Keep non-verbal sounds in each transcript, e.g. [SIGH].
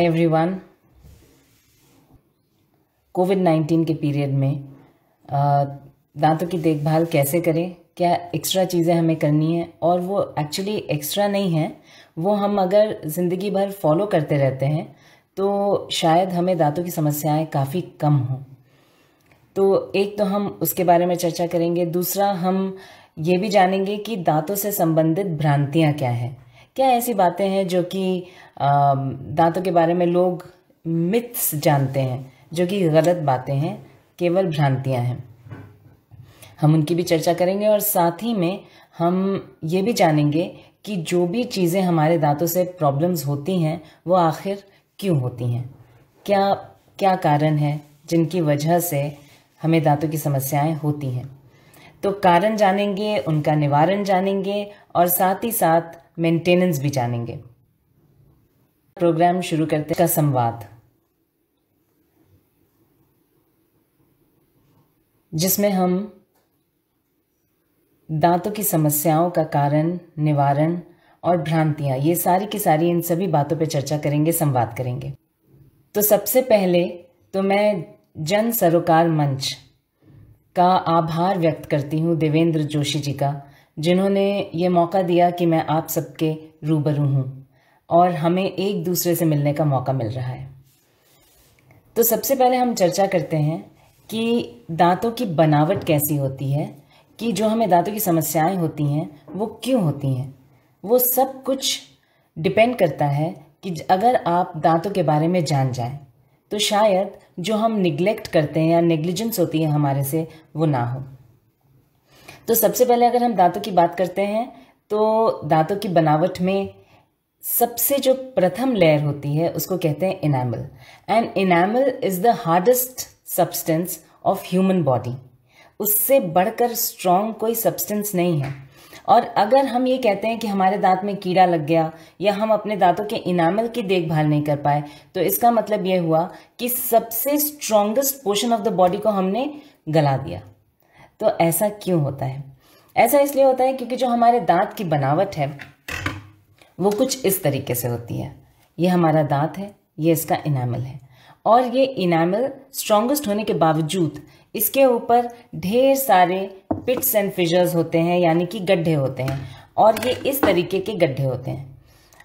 Everyone COVID nineteen के period में दांतों की देखभाल कैसे करें क्या एक्स्ट्रा चीज़ें हमें करनी है और वो एक्चुअली एक्स्ट्रा नहीं है वो हम अगर ज़िंदगी भर फॉलो करते रहते हैं तो शायद हमें दांतों की समस्याएं काफ़ी कम हों तो एक तो हम उसके बारे में चर्चा करेंगे दूसरा हम ये भी जानेंगे कि दांतों से संबंधित भ्रांतियाँ क्या हैं क्या ऐसी बातें हैं जो कि दांतों के बारे में लोग मिथ्स जानते हैं जो कि गलत बातें हैं केवल भ्रांतियां हैं हम उनकी भी चर्चा करेंगे और साथ ही में हम ये भी जानेंगे कि जो भी चीज़ें हमारे दांतों से प्रॉब्लम्स होती हैं वो आखिर क्यों होती हैं क्या क्या कारण है जिनकी वजह से हमें दांतों की समस्याएं होती हैं तो कारण जानेंगे उनका निवारण जानेंगे और साथ ही साथ मेंटेनेंस भी जानेंगे प्रोग्राम शुरू करते का संवाद जिसमें हम दांतों की समस्याओं का कारण निवारण और भ्रांतियां ये सारी की सारी इन सभी बातों पर चर्चा करेंगे संवाद करेंगे तो सबसे पहले तो मैं जन सरोकार मंच का आभार व्यक्त करती हूँ देवेंद्र जोशी जी का जिन्होंने ये मौका दिया कि मैं आप सबके रूबरू हूँ और हमें एक दूसरे से मिलने का मौका मिल रहा है तो सबसे पहले हम चर्चा करते हैं कि दांतों की बनावट कैसी होती है कि जो हमें दांतों की समस्याएं होती हैं वो क्यों होती हैं वो सब कुछ डिपेंड करता है कि अगर आप दांतों के बारे में जान जाएं तो शायद जो हम निग्लेक्ट करते हैं या नेग्लिजेंस होती है हमारे से वो ना हो तो सबसे पहले अगर हम दांतों की बात करते हैं तो दांतों की बनावट में सबसे जो प्रथम लेयर होती है उसको कहते हैं enamel and enamel is the hardest substance of human body उससे बढ़कर स्ट्रांग कोई सब्सटेंस नहीं है और अगर हम ये कहते हैं कि हमारे दांत में कीड़ा लग गया या हम अपने दांतों के इनामल की देखभाल नहीं कर पाए तो इसका मतलब यह हुआ कि सबसे strongest portion of the body को हमने गला दिया तो ऐसा क्यों होता है ऐसा इसलिए होता है क्योंकि जो हमारे दांत की बनावट है वो कुछ इस तरीके से होती है ये हमारा दांत है ये इसका इनामल है और ये इनामल स्ट्रॉन्गेस्ट होने के बावजूद इसके ऊपर ढेर सारे पिट्स एंड फिजर्स होते हैं यानी कि गड्ढे होते हैं और ये इस तरीके के गड्ढे होते हैं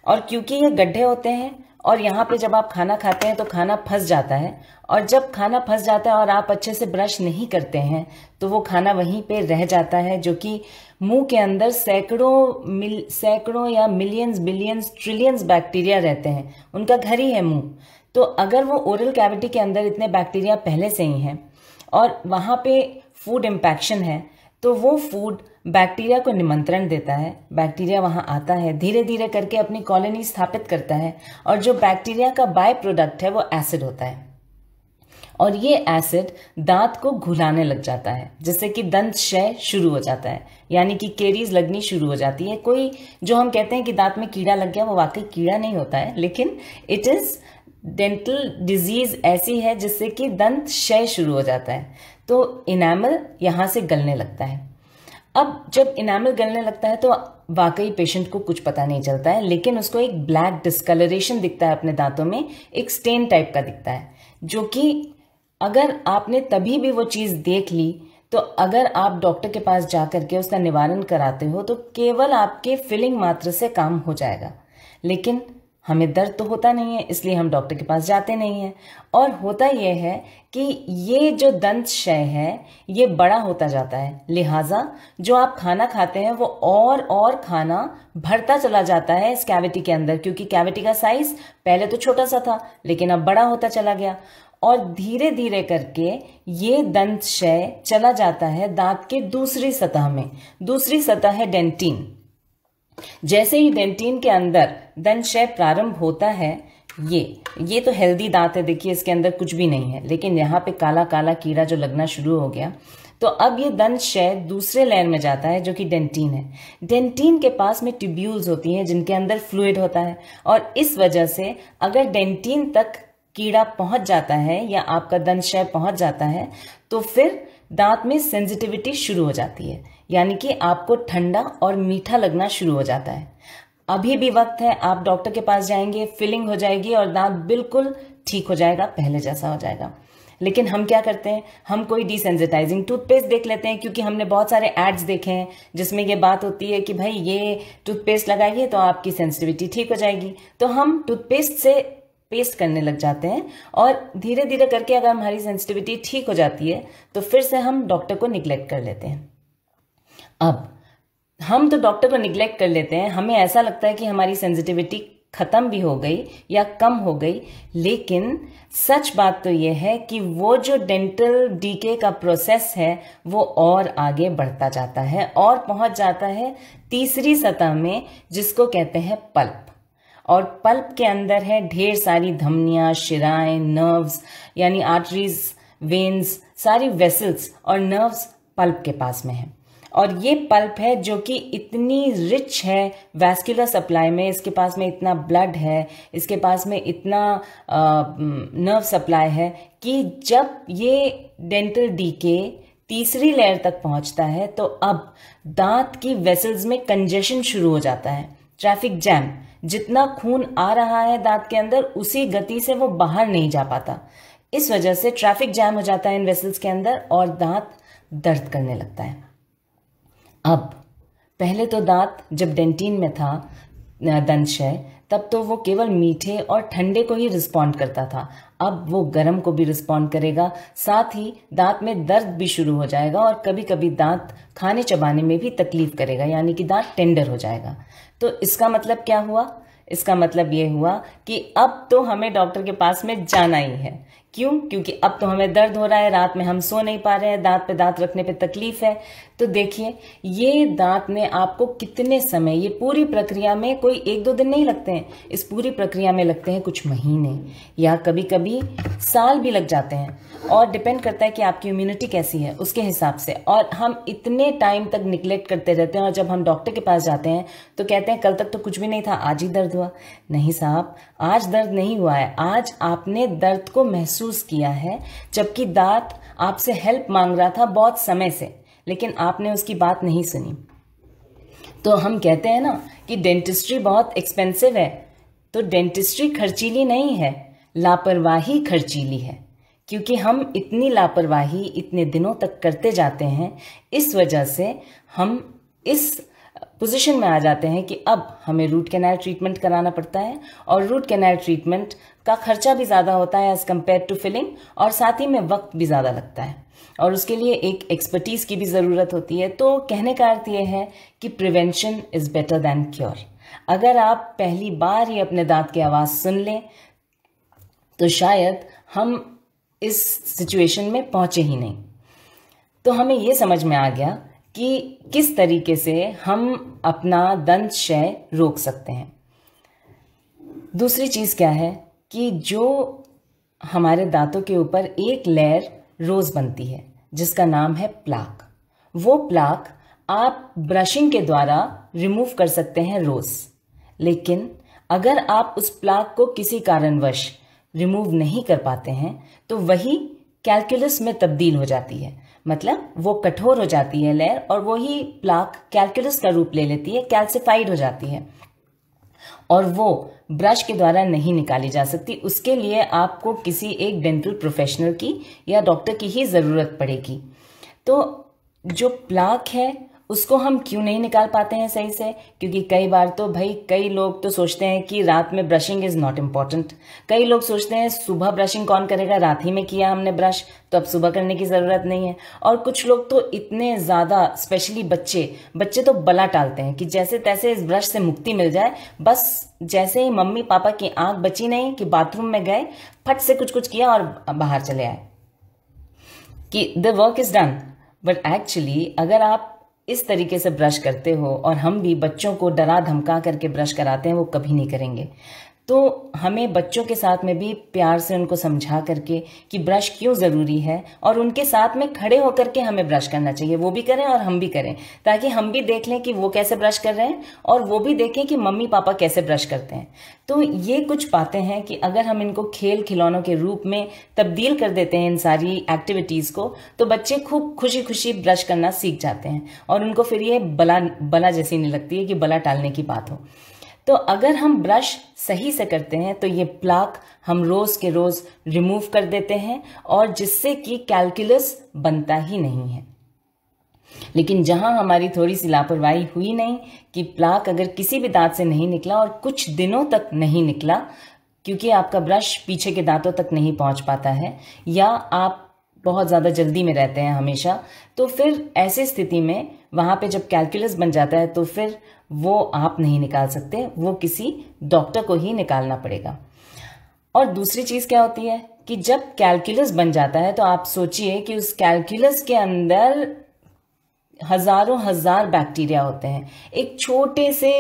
और क्योंकि ये गड्ढे होते हैं और यहाँ पे जब आप खाना खाते हैं तो खाना फंस जाता है और जब खाना फंस जाता है और आप अच्छे से ब्रश नहीं करते हैं तो वो खाना वहीं पे रह जाता है जो कि मुंह के अंदर सैकड़ों मिल सैकड़ों या मिलियंस बिलियंस ट्रिलियंस बैक्टीरिया रहते हैं उनका घर ही है मुंह तो अगर वो ओरल कैविटी के अंदर इतने बैक्टीरिया पहले से ही हैं और वहाँ पे फूड इम्पैक्शन है तो वो फूड बैक्टीरिया को निमंत्रण देता है बैक्टीरिया वहाँ आता है धीरे धीरे करके अपनी कॉलोनी स्थापित करता है और जो बैक्टीरिया का बाय प्रोडक्ट है वो एसिड होता है और ये एसिड दांत को घुलाने लग जाता है जिससे कि दंत क्षय शुरू हो जाता है यानी कि केरीज लगनी शुरू हो जाती है कोई जो हम कहते हैं कि दांत में कीड़ा लग गया वो वाकई कीड़ा नहीं होता है लेकिन इट इज़ डेंटल डिजीज ऐसी है जिससे कि दंत क्षय शुरू हो जाता है तो इनामल यहां से गलने लगता है अब जब इनामल गलने लगता है तो वाकई पेशेंट को कुछ पता नहीं चलता है लेकिन उसको एक ब्लैक डिस्कलरेशन दिखता है अपने दांतों में एक स्टेन टाइप का दिखता है जो कि अगर आपने तभी भी वो चीज़ देख ली तो अगर आप डॉक्टर के पास जा करके के उसका निवारण कराते हो तो केवल आपके फीलिंग मात्र से काम हो जाएगा लेकिन हमें दर्द तो होता नहीं है इसलिए हम डॉक्टर के पास जाते नहीं हैं और होता यह है कि ये जो दंत क्षय है ये बड़ा होता जाता है लिहाजा जो आप खाना खाते हैं वो और और खाना भरता चला जाता है इस कैविटी के अंदर क्योंकि कैविटी का साइज पहले तो छोटा सा था लेकिन अब बड़ा होता चला गया और धीरे धीरे करके ये दंत क्षय चला जाता है दांत के दूसरी सतह में दूसरी सतह है डेंटिन जैसे ही डेंटिन के अंदर दंत क्षय प्रारंभ होता है ये ये तो हेल्दी दांत है देखिए इसके अंदर कुछ भी नहीं है लेकिन यहाँ पे काला काला कीड़ा जो लगना शुरू हो गया तो अब ये दंत क्षय दूसरे लेयर में जाता है जो कि डेंटिन है डेंटिन के पास में ट्यूब्यूल्स होती हैं जिनके अंदर फ्लूड होता है और इस वजह से अगर डेंटिन तक कीड़ा पहुंच जाता है या आपका दंशय पहुंच जाता है तो फिर दांत में सेंसिटिविटी शुरू हो जाती है यानी कि आपको ठंडा और मीठा लगना शुरू हो जाता है अभी भी वक्त है आप डॉक्टर के पास जाएंगे फिलिंग हो जाएगी और दांत बिल्कुल ठीक हो जाएगा पहले जैसा हो जाएगा लेकिन हम क्या करते हैं हम कोई डिसेंसिटाइजिंग टूथपेस्ट देख लेते हैं क्योंकि हमने बहुत सारे एड्स देखे हैं जिसमें ये बात होती है कि भाई ये टूथपेस्ट लगाइए तो आपकी सेंसिटिविटी ठीक हो जाएगी तो हम टूथपेस्ट से पेस्ट करने लग जाते हैं और धीरे धीरे करके अगर हमारी सेंसिटिविटी ठीक हो जाती है तो फिर से हम डॉक्टर को निग्लेक्ट कर लेते हैं अब हम तो डॉक्टर को निग्लेक्ट कर लेते हैं हमें ऐसा लगता है कि हमारी सेंसिटिविटी ख़त्म भी हो गई या कम हो गई लेकिन सच बात तो यह है कि वो जो डेंटल डीके का प्रोसेस है वो और आगे बढ़ता जाता है और पहुंच जाता है तीसरी सतह में जिसको कहते हैं पल्प और पल्प के अंदर है ढेर सारी धमनियाँ शिराएं नर्व्स यानी आर्टरीज वेन्स सारी वेसल्स और नर्व्स पल्प के पास में है और ये पल्प है जो कि इतनी रिच है वैस्कुलर सप्लाई में इसके पास में इतना ब्लड है इसके पास में इतना नर्व सप्लाई है कि जब ये डेंटल डीके तीसरी लेयर तक पहुंचता है तो अब दांत की वेसल्स में कंजेशन शुरू हो जाता है ट्रैफिक जैम जितना खून आ रहा है दांत के अंदर उसी गति से वो बाहर नहीं जा पाता इस वजह से ट्रैफिक जैम हो जाता है इन वेसल्स के अंदर और दांत दर्द करने लगता है अब पहले तो दांत जब डेंटीन में था दंशय तब तो वो केवल मीठे और ठंडे को ही रिस्पॉन्ड करता था अब वो गर्म को भी रिस्पॉन्ड करेगा साथ ही दांत में दर्द भी शुरू हो जाएगा और कभी कभी दांत खाने चबाने में भी तकलीफ करेगा यानी कि दांत टेंडर हो जाएगा तो इसका मतलब क्या हुआ इसका मतलब ये हुआ कि अब तो हमें डॉक्टर के पास में जाना ही है क्यों क्योंकि अब तो हमें दर्द हो रहा है रात में हम सो नहीं पा रहे हैं दांत पे दांत रखने पे तकलीफ है तो देखिए ये दांत में आपको कितने समय ये पूरी प्रक्रिया में कोई एक दो दिन नहीं लगते हैं इस पूरी प्रक्रिया में लगते हैं कुछ महीने या कभी कभी साल भी लग जाते हैं और डिपेंड करता है कि आपकी इम्यूनिटी कैसी है उसके हिसाब से और हम इतने टाइम तक निगलेक्ट करते रहते हैं और जब हम डॉक्टर के पास जाते हैं तो कहते हैं कल तक तो कुछ भी नहीं था आज ही दर्द हुआ नहीं साहब आज दर्द नहीं हुआ है आज आपने दर्द को महसूस किया है जबकि दांत आपसे हेल्प मांग रहा था बहुत समय से लेकिन आपने उसकी बात नहीं सुनी तो हम कहते हैं ना कि डेंटिस्ट्री बहुत एक्सपेंसिव है तो डेंटिस्ट्री खर्चीली नहीं है लापरवाही खर्चीली है क्योंकि हम इतनी लापरवाही इतने दिनों तक करते जाते हैं इस वजह से हम इस पोजीशन में आ जाते हैं कि अब हमें रूट कैनाल ट्रीटमेंट कराना पड़ता है और रूट कैनाल ट्रीटमेंट का खर्चा भी ज़्यादा होता है एज़ कम्पेयर टू फिलिंग और साथ ही में वक्त भी ज़्यादा लगता है और उसके लिए एक एक्सपर्टीज़ की भी ज़रूरत होती है तो कहने का अर्थ ये है कि prevention is better than cure अगर आप पहली बार ही अपने दांत की आवाज़ सुन लें तो शायद हम इस सिचुएशन में पहुंचे ही नहीं तो हमें ये समझ में आ गया कि किस तरीके से हम अपना दंत क्षय रोक सकते हैं दूसरी चीज़ क्या है कि जो हमारे दांतों के ऊपर एक लेयर रोज़ बनती है जिसका नाम है प्लाक वो प्लाक आप ब्रशिंग के द्वारा रिमूव कर सकते हैं रोज़ लेकिन अगर आप उस प्लाक को किसी कारणवश रिमूव नहीं कर पाते हैं तो वही कैलकुलस में तब्दील हो जाती है मतलब वो कठोर हो जाती है लेयर और वही प्लाक कैलकुलस का रूप ले लेती है कैल्सिफाइड हो जाती है और वो ब्रश के द्वारा नहीं निकाली जा सकती उसके लिए आपको किसी एक डेंटल प्रोफेशनल की या डॉक्टर की ही ज़रूरत पड़ेगी तो जो प्लाक है उसको हम क्यों नहीं निकाल पाते हैं सही से क्योंकि कई बार तो भाई कई लोग तो सोचते हैं कि रात में ब्रशिंग इज़ नॉट इम्पॉर्टेंट कई लोग सोचते हैं सुबह ब्रशिंग कौन करेगा रात ही में किया हमने ब्रश तो अब सुबह करने की ज़रूरत नहीं है और कुछ लोग तो इतने ज़्यादा स्पेशली बच्चे बच्चे तो बला टालते हैं कि जैसे तैसे इस ब्रश से मुक्ति मिल जाए बस जैसे ही मम्मी पापा की आंख बची नहीं कि बाथरूम में गए फट से कुछ कुछ किया और बाहर चले आए कि the work is done but actually अगर आप इस तरीके से ब्रश करते हो और हम भी बच्चों को डरा धमका करके ब्रश कराते हैं वो कभी नहीं करेंगे तो हमें बच्चों के साथ में भी प्यार से उनको समझा करके कि ब्रश क्यों ज़रूरी है और उनके साथ में खड़े होकर के हमें ब्रश करना चाहिए वो भी करें और हम भी करें ताकि हम भी देख लें कि वो कैसे ब्रश कर रहे हैं और वो भी देखें कि मम्मी पापा कैसे ब्रश करते हैं तो ये कुछ बातें हैं कि अगर हम इनको खेल खिलौनों के रूप में तब्दील कर देते हैं इन सारी एक्टिविटीज़ को तो बच्चे खूब खुशी खुशी ब्रश करना सीख जाते हैं और उनको फिर ये बला बला जैसी नहीं लगती है कि बला टालने की बात हो तो अगर हम ब्रश सही से करते हैं तो ये प्लाक हम रोज़ के रोज़ रिमूव कर देते हैं और जिससे कि कैलकुलस बनता ही नहीं है लेकिन जहां हमारी थोड़ी सी लापरवाही हुई नहीं कि प्लाक अगर किसी भी दांत से नहीं निकला और कुछ दिनों तक नहीं निकला क्योंकि आपका ब्रश पीछे के दांतों तक नहीं पहुंच पाता है या आप बहुत ज़्यादा जल्दी में रहते हैं हमेशा तो फिर ऐसी स्थिति में वहाँ पे जब कैलकुलस बन जाता है तो फिर वो आप नहीं निकाल सकते वो किसी डॉक्टर को ही निकालना पड़ेगा और दूसरी चीज़ क्या होती है कि जब कैलकुलस बन जाता है तो आप सोचिए कि उस कैलकुलस के अंदर हज़ारों हज़ार बैक्टीरिया होते हैं एक छोटे से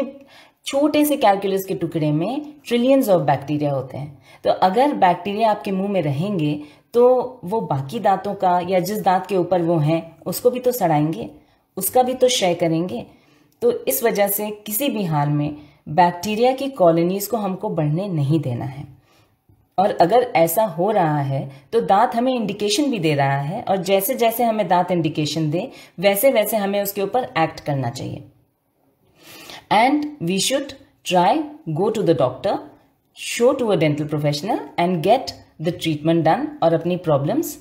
छोटे से कैलकुलस के टुकड़े में ट्रिलियंस ऑफ बैक्टीरिया होते हैं तो अगर बैक्टीरिया आपके मुंह में रहेंगे तो वो बाकी दांतों का या जिस दांत के ऊपर वो हैं उसको भी तो सड़ाएंगे उसका भी तो क्षय करेंगे तो इस वजह से किसी भी हाल में बैक्टीरिया की कॉलोनीज़ को हमको बढ़ने नहीं देना है और अगर ऐसा हो रहा है तो दांत हमें इंडिकेशन भी दे रहा है और जैसे जैसे हमें दांत इंडिकेशन दे वैसे वैसे हमें उसके ऊपर एक्ट करना चाहिए and we should try go to the doctor show to a dental professional and get the treatment done और अपनी प्रॉब्लम्स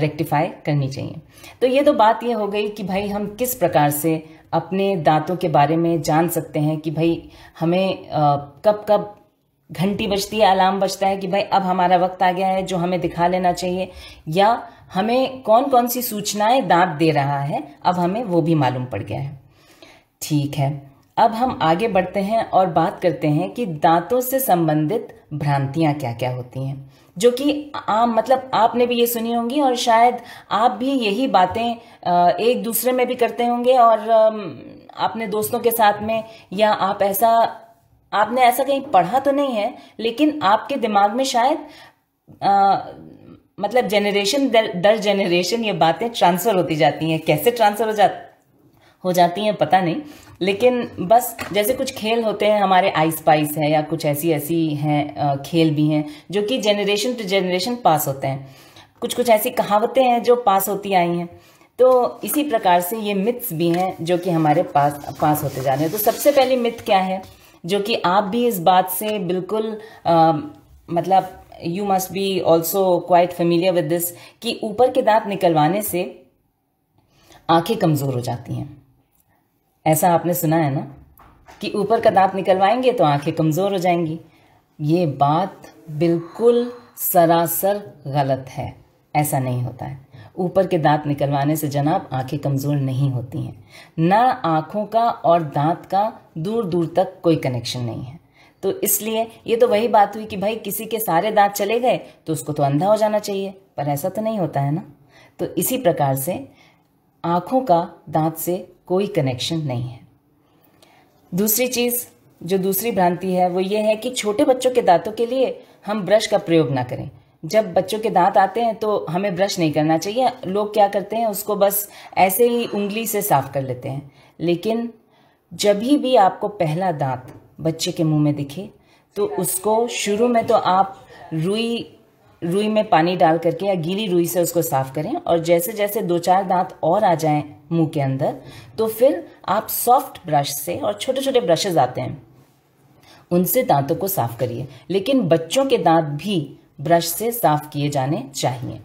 रेक्टिफाई uh, करनी चाहिए तो ये तो बात ये हो गई कि भाई हम किस प्रकार से अपने दांतों के बारे में जान सकते हैं कि भाई हमें आ, uh, कब कब घंटी बजती है अलार्म बजता है कि भाई अब हमारा वक्त आ गया है जो हमें दिखा लेना चाहिए या हमें कौन कौन सी सूचनाएं दांत दे रहा है अब हमें वो भी मालूम पड़ गया है ठीक है अब हम आगे बढ़ते हैं और बात करते हैं कि दांतों से संबंधित भ्रांतियां क्या क्या होती हैं जो कि आ, मतलब आपने भी ये सुनी होंगी और शायद आप भी यही बातें एक दूसरे में भी करते होंगे और आपने दोस्तों के साथ में या आप ऐसा आपने ऐसा कहीं पढ़ा तो नहीं है लेकिन आपके दिमाग में शायद आ, मतलब जेनरेशन दर जेनरेशन ये बातें ट्रांसफ़र होती जाती हैं कैसे ट्रांसफ़र हो जा हो जाती हैं पता नहीं लेकिन बस जैसे कुछ खेल होते हैं हमारे आई स्पाइस है या कुछ ऐसी ऐसी हैं खेल भी हैं जो कि जेनरेशन टू जेनरेशन पास होते हैं कुछ कुछ ऐसी कहावतें हैं जो पास होती आई हैं तो इसी प्रकार से ये मिथ्स भी हैं जो कि हमारे पास पास होते जा रहे हैं तो सबसे पहली मिथ क्या है जो कि आप भी इस बात से बिल्कुल आ, मतलब you must be also quite familiar with this कि ऊपर के दांत निकलवाने से आंखें कमज़ोर हो जाती हैं ऐसा आपने सुना है ना कि ऊपर का दांत निकलवाएंगे तो आंखें कमज़ोर हो जाएंगी ये बात बिल्कुल सरासर गलत है ऐसा नहीं होता है ऊपर के दांत निकलवाने से जनाब आंखें कमज़ोर नहीं होती हैं ना आंखों का और दांत का दूर दूर तक कोई कनेक्शन नहीं है तो इसलिए ये तो वही बात हुई कि भाई किसी के सारे दांत चले गए तो उसको तो अंधा हो जाना चाहिए पर ऐसा तो नहीं होता है ना तो इसी प्रकार से आंखों का दांत से कोई कनेक्शन नहीं है दूसरी चीज़ जो दूसरी भ्रांति है वो ये है कि छोटे बच्चों के दांतों के लिए हम ब्रश का प्रयोग ना करें जब बच्चों के दांत आते हैं तो हमें ब्रश नहीं करना चाहिए लोग क्या करते हैं उसको बस ऐसे ही उंगली से साफ कर लेते हैं लेकिन जब ही भी आपको पहला दांत बच्चे के मुंह में दिखे तो उसको शुरू में तो आप रुई रुई में पानी डाल करके या गीली रुई से उसको साफ करें और जैसे जैसे दो चार दांत और आ जाएं मुंह के अंदर तो फिर आप सॉफ्ट ब्रश से और छोटे छोटे ब्रशेज आते हैं उनसे दांतों को साफ करिए लेकिन बच्चों के दांत भी ब्रश से साफ किए जाने चाहिए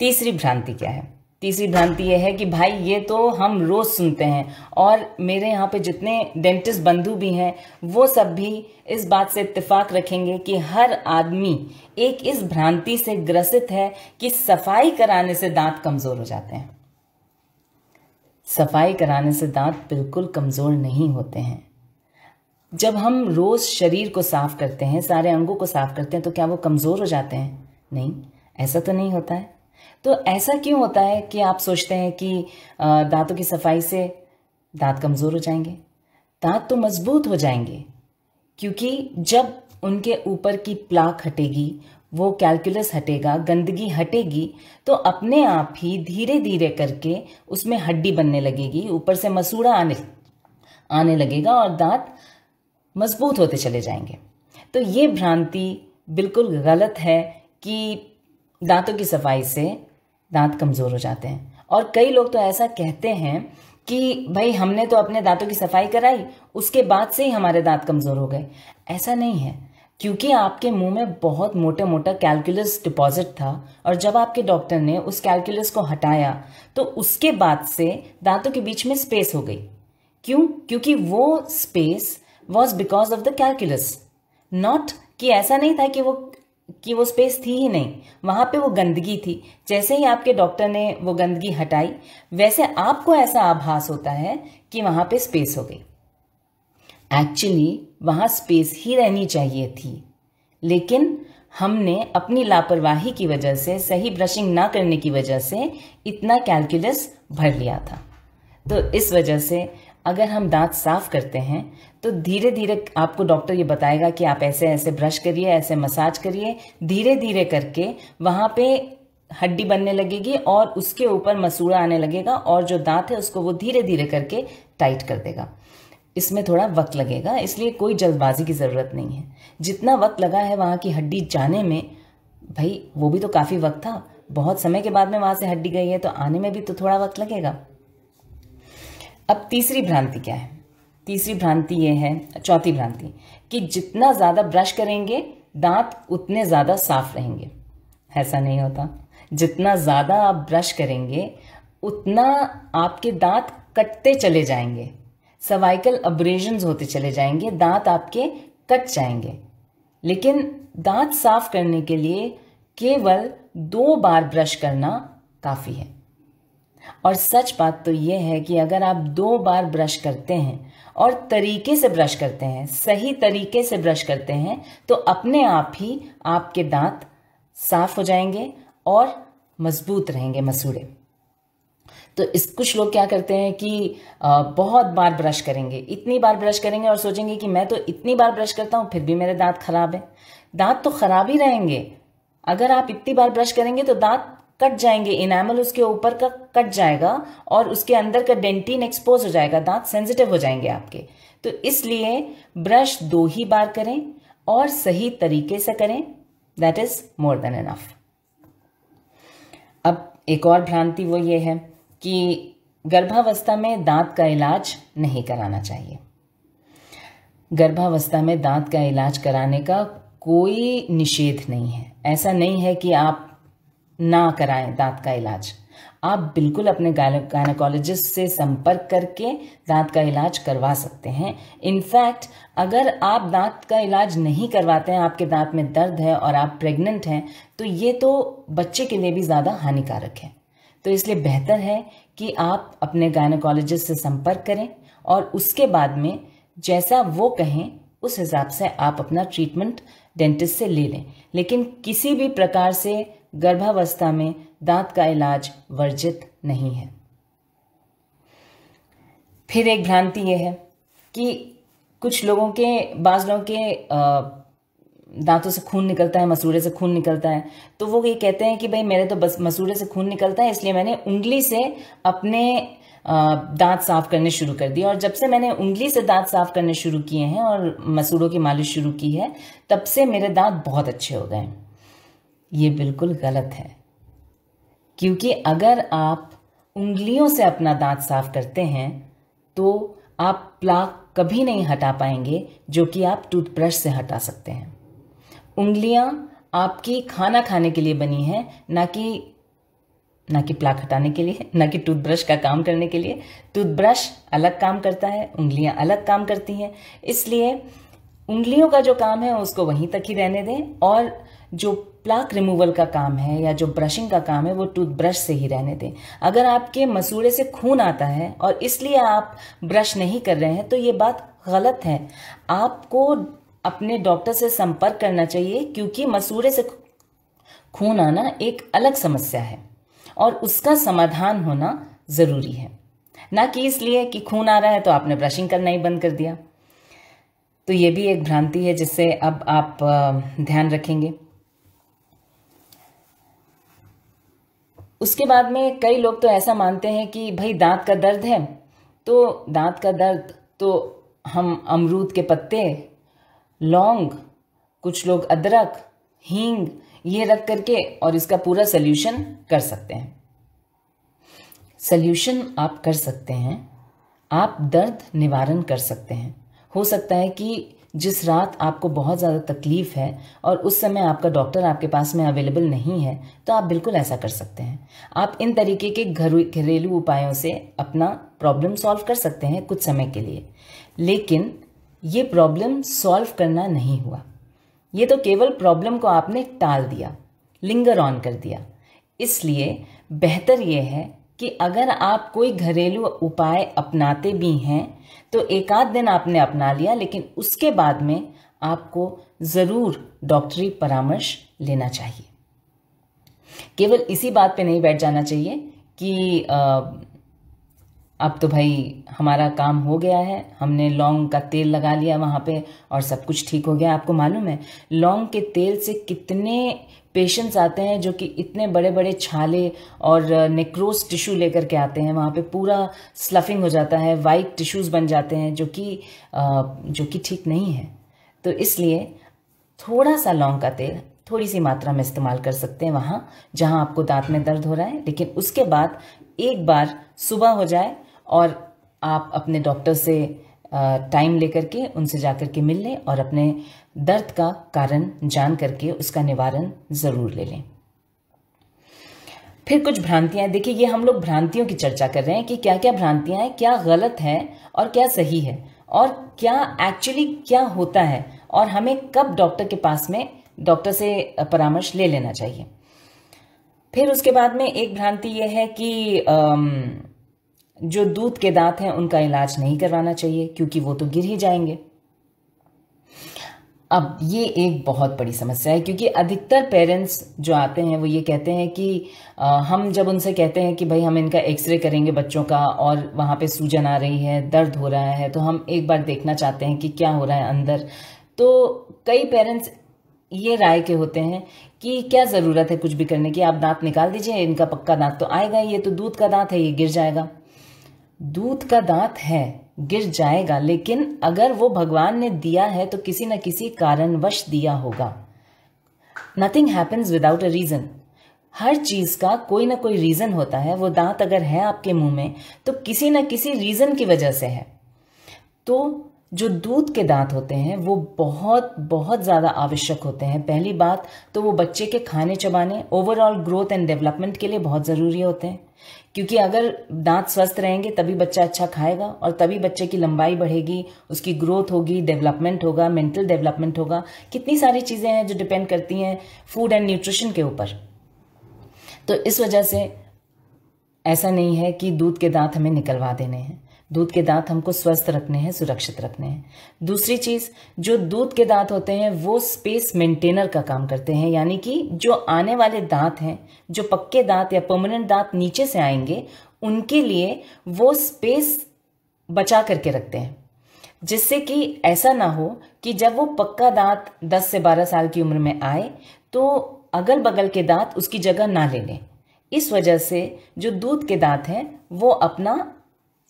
तीसरी भ्रांति क्या है तीसरी भ्रांति यह है कि भाई ये तो हम रोज़ सुनते हैं और मेरे यहाँ पे जितने डेंटिस्ट बंधु भी हैं वो सब भी इस बात से इत्तेफाक रखेंगे कि हर आदमी एक इस भ्रांति से ग्रसित है कि सफाई कराने से दांत कमज़ोर हो जाते हैं सफाई कराने से दांत बिल्कुल कमज़ोर नहीं होते हैं जब हम रोज़ शरीर को साफ़ करते हैं सारे अंगों को साफ़ करते हैं तो क्या वो कमज़ोर हो जाते हैं नहीं ऐसा तो नहीं होता है तो ऐसा क्यों होता है कि आप सोचते हैं कि दांतों की सफाई से दांत कमज़ोर हो जाएंगे दांत तो मजबूत हो जाएंगे क्योंकि जब उनके ऊपर की प्लाक हटेगी वो कैलकुलस हटेगा गंदगी हटेगी तो अपने आप ही धीरे धीरे करके उसमें हड्डी बनने लगेगी ऊपर से मसूड़ा आने आने लगेगा और दांत मजबूत होते चले जाएंगे तो ये भ्रांति बिल्कुल गलत है कि दांतों की सफाई से दांत कमज़ोर हो जाते हैं और कई लोग तो ऐसा कहते हैं कि भाई हमने तो अपने दांतों की सफाई कराई उसके बाद से ही हमारे दांत कमज़ोर हो गए ऐसा नहीं है क्योंकि आपके मुंह में बहुत मोटा मोटा कैलकुलस डिपॉजिट था और जब आपके डॉक्टर ने उस कैलकुलस को हटाया तो उसके बाद से दांतों के बीच में स्पेस हो गई क्यों क्योंकि वो space was because of the calculus not कि ऐसा नहीं था कि वो कि वो स्पेस थी ही नहीं वहां पे वो गंदगी थी जैसे ही आपके डॉक्टर ने वो गंदगी हटाई वैसे आपको ऐसा आभास होता है कि वहां पे स्पेस हो गई एक्चुअली वहां स्पेस ही रहनी चाहिए थी लेकिन हमने अपनी लापरवाही की वजह से सही ब्रशिंग ना करने की वजह से इतना कैलकुलस भर लिया था तो इस वजह से अगर हम दांत साफ करते हैं तो धीरे धीरे आपको डॉक्टर ये बताएगा कि आप ऐसे ऐसे ब्रश करिए ऐसे मसाज करिए धीरे धीरे करके वहाँ पे हड्डी बनने लगेगी और उसके ऊपर मसूड़ा आने लगेगा और जो दांत है उसको वो धीरे धीरे करके टाइट कर देगा इसमें थोड़ा वक्त लगेगा इसलिए कोई जल्दबाजी की ज़रूरत नहीं है जितना वक्त लगा है वहाँ की हड्डी जाने में भाई वो भी तो काफ़ी वक्त था बहुत समय के बाद में वहाँ से हड्डी गई है तो आने में भी तो थोड़ा वक्त लगेगा अब तीसरी भ्रांति क्या है तीसरी भ्रांति ये है चौथी भ्रांति कि जितना ज़्यादा ब्रश करेंगे दांत उतने ज़्यादा साफ रहेंगे ऐसा नहीं होता जितना ज़्यादा आप ब्रश करेंगे उतना आपके दांत कटते चले जाएंगे सर्वाइकल अब्रेजन होते चले जाएंगे दांत आपके कट जाएंगे लेकिन दांत साफ करने के लिए केवल दो बार ब्रश करना काफ़ी है और सच बात तो यह है कि अगर आप दो बार ब्रश करते हैं और तरीके से ब्रश करते हैं सही तरीके से ब्रश करते हैं तो अपने आप ही आपके दांत साफ हो जाएंगे और मजबूत रहेंगे मसूड़े तो इस कुछ लोग क्या करते हैं कि बहुत बार ब्रश करेंगे इतनी बार ब्रश करेंगे और सोचेंगे कि मैं तो इतनी बार ब्रश करता हूँ फिर भी मेरे दांत खराब है दांत तो खराब ही रहेंगे अगर आप इतनी बार ब्रश करेंगे तो दांत कट जाएंगे इनामल उसके ऊपर का कट जाएगा और उसके अंदर का डेंटिन एक्सपोज हो जाएगा दांत सेंसिटिव हो जाएंगे आपके तो इसलिए ब्रश दो ही बार करें और सही तरीके से करें that is more than enough अब एक और भ्रांति वो ये है कि गर्भावस्था में दांत का इलाज नहीं कराना चाहिए गर्भावस्था में दांत का इलाज कराने का कोई निषेध नहीं है ऐसा नहीं है कि आप ना कराएं दांत का इलाज आप बिल्कुल अपने गायनोकोलॉजिस्ट से संपर्क करके दांत का इलाज करवा सकते हैं इनफैक्ट अगर आप दांत का इलाज नहीं करवाते हैं आपके दांत में दर्द है और आप प्रेग्नेंट हैं तो ये तो बच्चे के लिए भी ज़्यादा हानिकारक है तो इसलिए बेहतर है कि आप अपने गायनोकोलॉजिस्ट से संपर्क करें और उसके बाद में जैसा वो कहें उस हिसाब से आप अपना ट्रीटमेंट डेंटिस्ट से ले लें लेकिन किसी भी प्रकार से गर्भावस्था में दांत का इलाज वर्जित नहीं है फिर एक भ्रांति यह है कि कुछ लोगों के बाज लोगों के दांतों से खून निकलता है मसूरे से खून निकलता है तो वो ये कहते हैं कि भाई मेरे तो बस मसूरे से खून निकलता है इसलिए मैंने उंगली से अपने दांत साफ करने शुरू कर दिए और जब से मैंने उंगली से दांत साफ करने शुरू किए हैं और मसूरों की मालिश शुरू की है तब से मेरे दांत बहुत अच्छे हो गए हैं ये बिल्कुल गलत है क्योंकि अगर आप उंगलियों से अपना दांत साफ करते हैं तो आप प्लाक कभी नहीं हटा पाएंगे जो कि आप टूथब्रश से हटा सकते हैं उंगलियां आपकी खाना खाने के लिए बनी है ना कि ना कि प्लाक हटाने के लिए ना कि टूथब्रश का काम करने के लिए टूथब्रश अलग काम करता है उंगलियां अलग काम करती हैं इसलिए उंगलियों का जो काम है उसको वहीं तक ही रहने दें और जो प्लाक रिमूवल का काम है या जो ब्रशिंग का काम है वो टूथब्रश से ही रहने दें अगर आपके मसूड़े से खून आता है और इसलिए आप ब्रश नहीं कर रहे हैं तो ये बात गलत है आपको अपने डॉक्टर से संपर्क करना चाहिए क्योंकि मसूड़े से खून आना एक अलग समस्या है और उसका समाधान होना ज़रूरी है ना कि इसलिए कि खून आ रहा है तो आपने ब्रशिंग करना ही बंद कर दिया तो ये भी एक भ्रांति है जिससे अब आप ध्यान रखेंगे उसके बाद में कई लोग तो ऐसा मानते हैं कि भाई दांत का दर्द है तो दांत का दर्द तो हम अमरूद के पत्ते लौंग कुछ लोग अदरक हींग ये रख करके और इसका पूरा सल्यूशन कर सकते हैं सल्यूशन आप कर सकते हैं आप दर्द निवारण कर सकते हैं हो सकता है कि जिस रात आपको बहुत ज़्यादा तकलीफ़ है और उस समय आपका डॉक्टर आपके पास में अवेलेबल नहीं है तो आप बिल्कुल ऐसा कर सकते हैं आप इन तरीके के घरेलू उपायों से अपना प्रॉब्लम सॉल्व कर सकते हैं कुछ समय के लिए लेकिन ये प्रॉब्लम सॉल्व करना नहीं हुआ ये तो केवल प्रॉब्लम को आपने टाल दिया लिंगर ऑन कर दिया इसलिए बेहतर ये है कि अगर आप कोई घरेलू उपाय अपनाते भी हैं तो एक आध दिन आपने अपना लिया लेकिन उसके बाद में आपको ज़रूर डॉक्टरी परामर्श लेना चाहिए केवल इसी बात पे नहीं बैठ जाना चाहिए कि अब तो भाई हमारा काम हो गया है हमने लौंग का तेल लगा लिया वहाँ पे और सब कुछ ठीक हो गया आपको मालूम है लौंग के तेल से कितने पेशेंट्स आते हैं जो कि इतने बड़े बड़े छाले और नेक्रोस टिश्यू लेकर के आते हैं वहाँ पे पूरा स्लफिंग हो जाता है वाइट टिश्यूज़ बन जाते हैं जो कि जो कि ठीक नहीं है तो इसलिए थोड़ा सा लौंग का तेल थोड़ी सी मात्रा में इस्तेमाल कर सकते हैं वहाँ जहाँ आपको दांत में दर्द हो रहा है लेकिन उसके बाद एक बार सुबह हो जाए और आप अपने डॉक्टर से टाइम लेकर के उनसे जाकर के मिल लें और अपने दर्द का कारण जान करके उसका निवारण ज़रूर ले लें फिर कुछ भ्रांतियां देखिए ये हम लोग भ्रांतियों की चर्चा कर रहे हैं कि क्या क्या भ्रांतियां हैं क्या गलत हैं और क्या सही है और क्या एक्चुअली क्या होता है और हमें कब डॉक्टर के पास में डॉक्टर से परामर्श ले लेना चाहिए फिर उसके बाद में एक भ्रांति यह है कि जो दूध के दांत हैं उनका इलाज नहीं करवाना चाहिए क्योंकि वो तो गिर ही जाएंगे अब ये एक बहुत बड़ी समस्या है क्योंकि अधिकतर पेरेंट्स जो आते हैं वो ये कहते हैं कि आ, हम जब उनसे कहते हैं कि भाई हम इनका एक्सरे करेंगे बच्चों का और वहाँ पे सूजन आ रही है दर्द हो रहा है तो हम एक बार देखना चाहते हैं कि क्या हो रहा है अंदर तो कई पेरेंट्स ये राय के होते हैं कि क्या ज़रूरत है कुछ भी करने की आप दांत निकाल दीजिए इनका पक्का दांत तो आएगा ये तो दूध का दांत है ये गिर जाएगा दूध का दांत है गिर जाएगा लेकिन अगर वो भगवान ने दिया है तो किसी न किसी कारणवश दिया होगा nothing happens without a reason हर चीज़ का कोई ना कोई रीज़न होता है वो दांत अगर है आपके मुंह में तो किसी न किसी रीज़न की वजह से है तो जो दूध के दांत होते हैं वो बहुत बहुत ज़्यादा आवश्यक होते हैं पहली बात तो वो बच्चे के खाने चबाने ओवरऑल ग्रोथ एंड डेवलपमेंट के लिए बहुत ज़रूरी होते हैं क्योंकि अगर दांत स्वस्थ रहेंगे तभी बच्चा अच्छा खाएगा और तभी बच्चे की लंबाई बढ़ेगी उसकी ग्रोथ होगी डेवलपमेंट होगा मेंटल डेवलपमेंट होगा कितनी सारी चीज़ें हैं जो डिपेंड करती हैं फूड एंड न्यूट्रिशन के ऊपर तो इस वजह से ऐसा नहीं है कि दूध के दांत हमें निकलवा देने हैं दूध के दांत हमको स्वस्थ रखने हैं सुरक्षित रखने हैं दूसरी चीज़ जो दूध के दांत होते हैं वो स्पेस मेंटेनर का काम करते हैं यानी कि जो आने वाले दांत हैं जो पक्के दांत या परमानेंट दांत नीचे से आएंगे उनके लिए वो स्पेस बचा करके रखते हैं जिससे कि ऐसा ना हो कि जब वो पक्का दांत 10 से 12 साल की उम्र में आए तो अगल बगल के दांत उसकी जगह ना ले लें इस वजह से जो दूध के दांत हैं वो अपना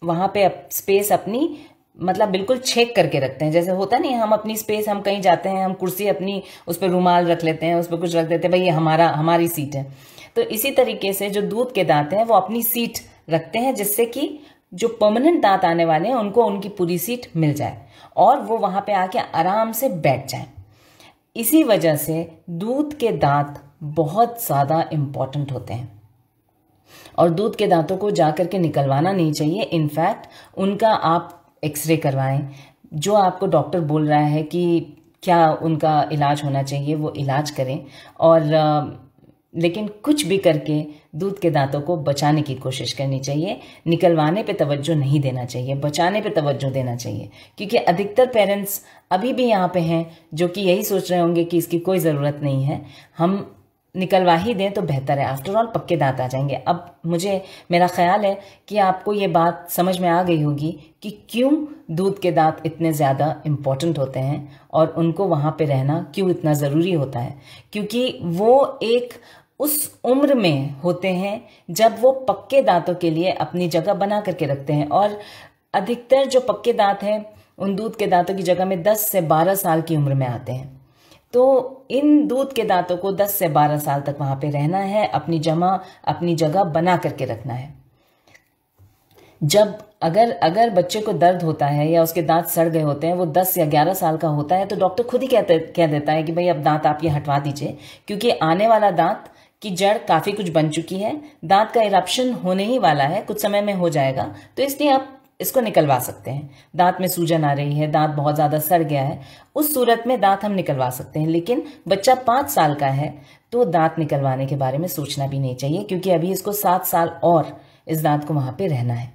वहाँ पे अप, स्पेस अपनी मतलब बिल्कुल छेक करके रखते हैं जैसे होता नहीं हम अपनी स्पेस हम कहीं जाते हैं हम कुर्सी अपनी उस पर रूमाल रख लेते हैं उस पर कुछ रख देते हैं भाई ये हमारा हमारी सीट है तो इसी तरीके से जो दूध के दांत हैं वो अपनी सीट रखते हैं जिससे कि जो परमानेंट दांत आने वाले हैं उनको उनकी पूरी सीट मिल जाए और वो वहाँ पे आके आराम से बैठ जाए इसी वजह से दूध के दांत बहुत ज़्यादा इम्पॉर्टेंट होते हैं और दूध के दांतों को जा करके निकलवाना नहीं चाहिए इनफैक्ट उनका आप एक्सरे करवाएं जो आपको डॉक्टर बोल रहा है कि क्या उनका इलाज होना चाहिए वो इलाज करें और लेकिन कुछ भी करके दूध के दांतों को बचाने की कोशिश करनी चाहिए निकलवाने पे तवज्जो नहीं देना चाहिए बचाने पे तवज्जो देना चाहिए क्योंकि अधिकतर पेरेंट्स अभी भी यहाँ पे हैं जो कि यही सोच रहे होंगे कि इसकी कोई ज़रूरत नहीं है हम निकलवा ही दें तो बेहतर है आफ्टर ऑल पक्के दांत आ जाएंगे अब मुझे मेरा ख्याल है कि आपको ये बात समझ में आ गई होगी कि क्यों दूध के दांत इतने ज़्यादा इम्पॉर्टेंट होते हैं और उनको वहाँ पे रहना क्यों इतना ज़रूरी होता है क्योंकि वो एक उस उम्र में होते हैं जब वो पक्के दांतों के लिए अपनी जगह बना करके रखते हैं और अधिकतर जो पक्के दांत हैं उन दूध के दांतों की जगह में 10 से 12 साल की उम्र में आते हैं तो इन दूध के दांतों को 10 से 12 साल तक वहां पे रहना है अपनी जमा अपनी जगह बना करके रखना है जब अगर अगर बच्चे को दर्द होता है या उसके दांत सड़ गए होते हैं वो 10 या 11 साल का होता है तो डॉक्टर खुद ही कहते कह देता है कि भाई अब दांत आप ये हटवा दीजिए क्योंकि आने वाला दांत की जड़ काफ़ी कुछ बन चुकी है दांत का इरप्शन होने ही वाला है कुछ समय में हो जाएगा तो इसलिए आप इसको निकलवा सकते हैं दांत में सूजन आ रही है दांत बहुत ज़्यादा सड़ गया है उस सूरत में दांत हम निकलवा सकते हैं लेकिन बच्चा पांच साल का है तो दांत निकलवाने के बारे में सोचना भी नहीं चाहिए क्योंकि अभी इसको सात साल और इस दांत को वहां पर रहना है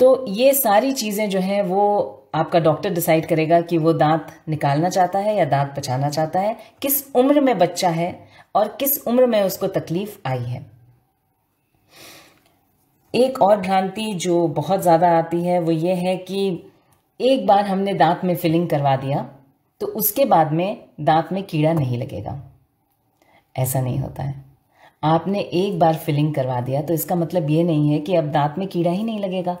तो ये सारी चीज़ें जो है वो आपका डॉक्टर डिसाइड करेगा कि वो दांत निकालना चाहता है या दांत बचाना चाहता है किस उम्र में बच्चा है और किस उम्र में उसको तकलीफ आई है एक और भ्रांति जो बहुत ज़्यादा आती है वो ये है कि एक बार हमने दांत में फिलिंग करवा दिया तो उसके बाद में दांत में कीड़ा नहीं लगेगा ऐसा नहीं होता है आपने एक बार फिलिंग करवा दिया तो इसका मतलब ये नहीं है कि अब दांत में कीड़ा ही नहीं लगेगा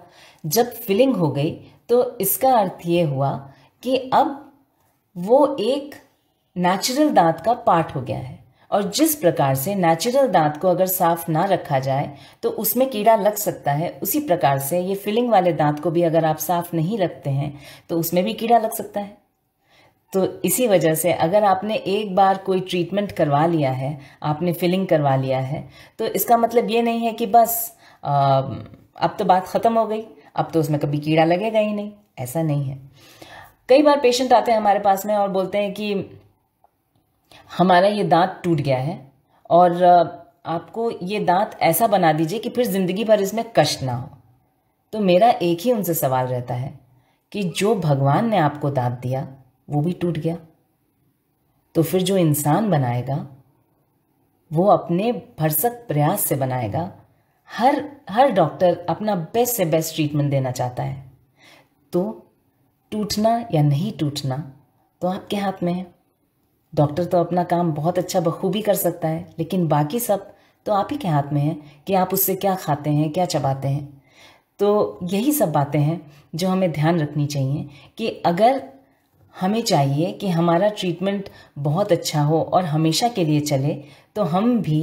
जब फिलिंग हो गई तो इसका अर्थ ये हुआ कि अब वो एक नेचुरल दांत का पार्ट हो गया है और जिस प्रकार से नेचुरल दांत को अगर साफ ना रखा जाए तो उसमें कीड़ा लग सकता है उसी प्रकार से ये फिलिंग वाले दांत को भी अगर आप साफ नहीं रखते हैं तो उसमें भी कीड़ा लग सकता है तो इसी वजह से अगर आपने एक बार कोई ट्रीटमेंट करवा लिया है आपने फिलिंग करवा लिया है तो इसका मतलब ये नहीं है कि बस आ, अब तो बात ख़त्म हो गई अब तो उसमें कभी कीड़ा लगेगा ही नहीं ऐसा नहीं है कई बार पेशेंट आते हैं हमारे पास में और बोलते हैं कि हमारा ये दांत टूट गया है और आपको ये दांत ऐसा बना दीजिए कि फिर ज़िंदगी भर इसमें कष्ट ना हो तो मेरा एक ही उनसे सवाल रहता है कि जो भगवान ने आपको दांत दिया वो भी टूट गया तो फिर जो इंसान बनाएगा वो अपने भरसक प्रयास से बनाएगा हर हर डॉक्टर अपना बेस्ट से बेस्ट ट्रीटमेंट देना चाहता है तो टूटना या नहीं टूटना तो आपके हाथ में है डॉक्टर तो अपना काम बहुत अच्छा बखूबी कर सकता है लेकिन बाकी सब तो आप ही के हाथ में है कि आप उससे क्या खाते हैं क्या चबाते हैं तो यही सब बातें हैं जो हमें ध्यान रखनी चाहिए कि अगर हमें चाहिए कि हमारा ट्रीटमेंट बहुत अच्छा हो और हमेशा के लिए चले तो हम भी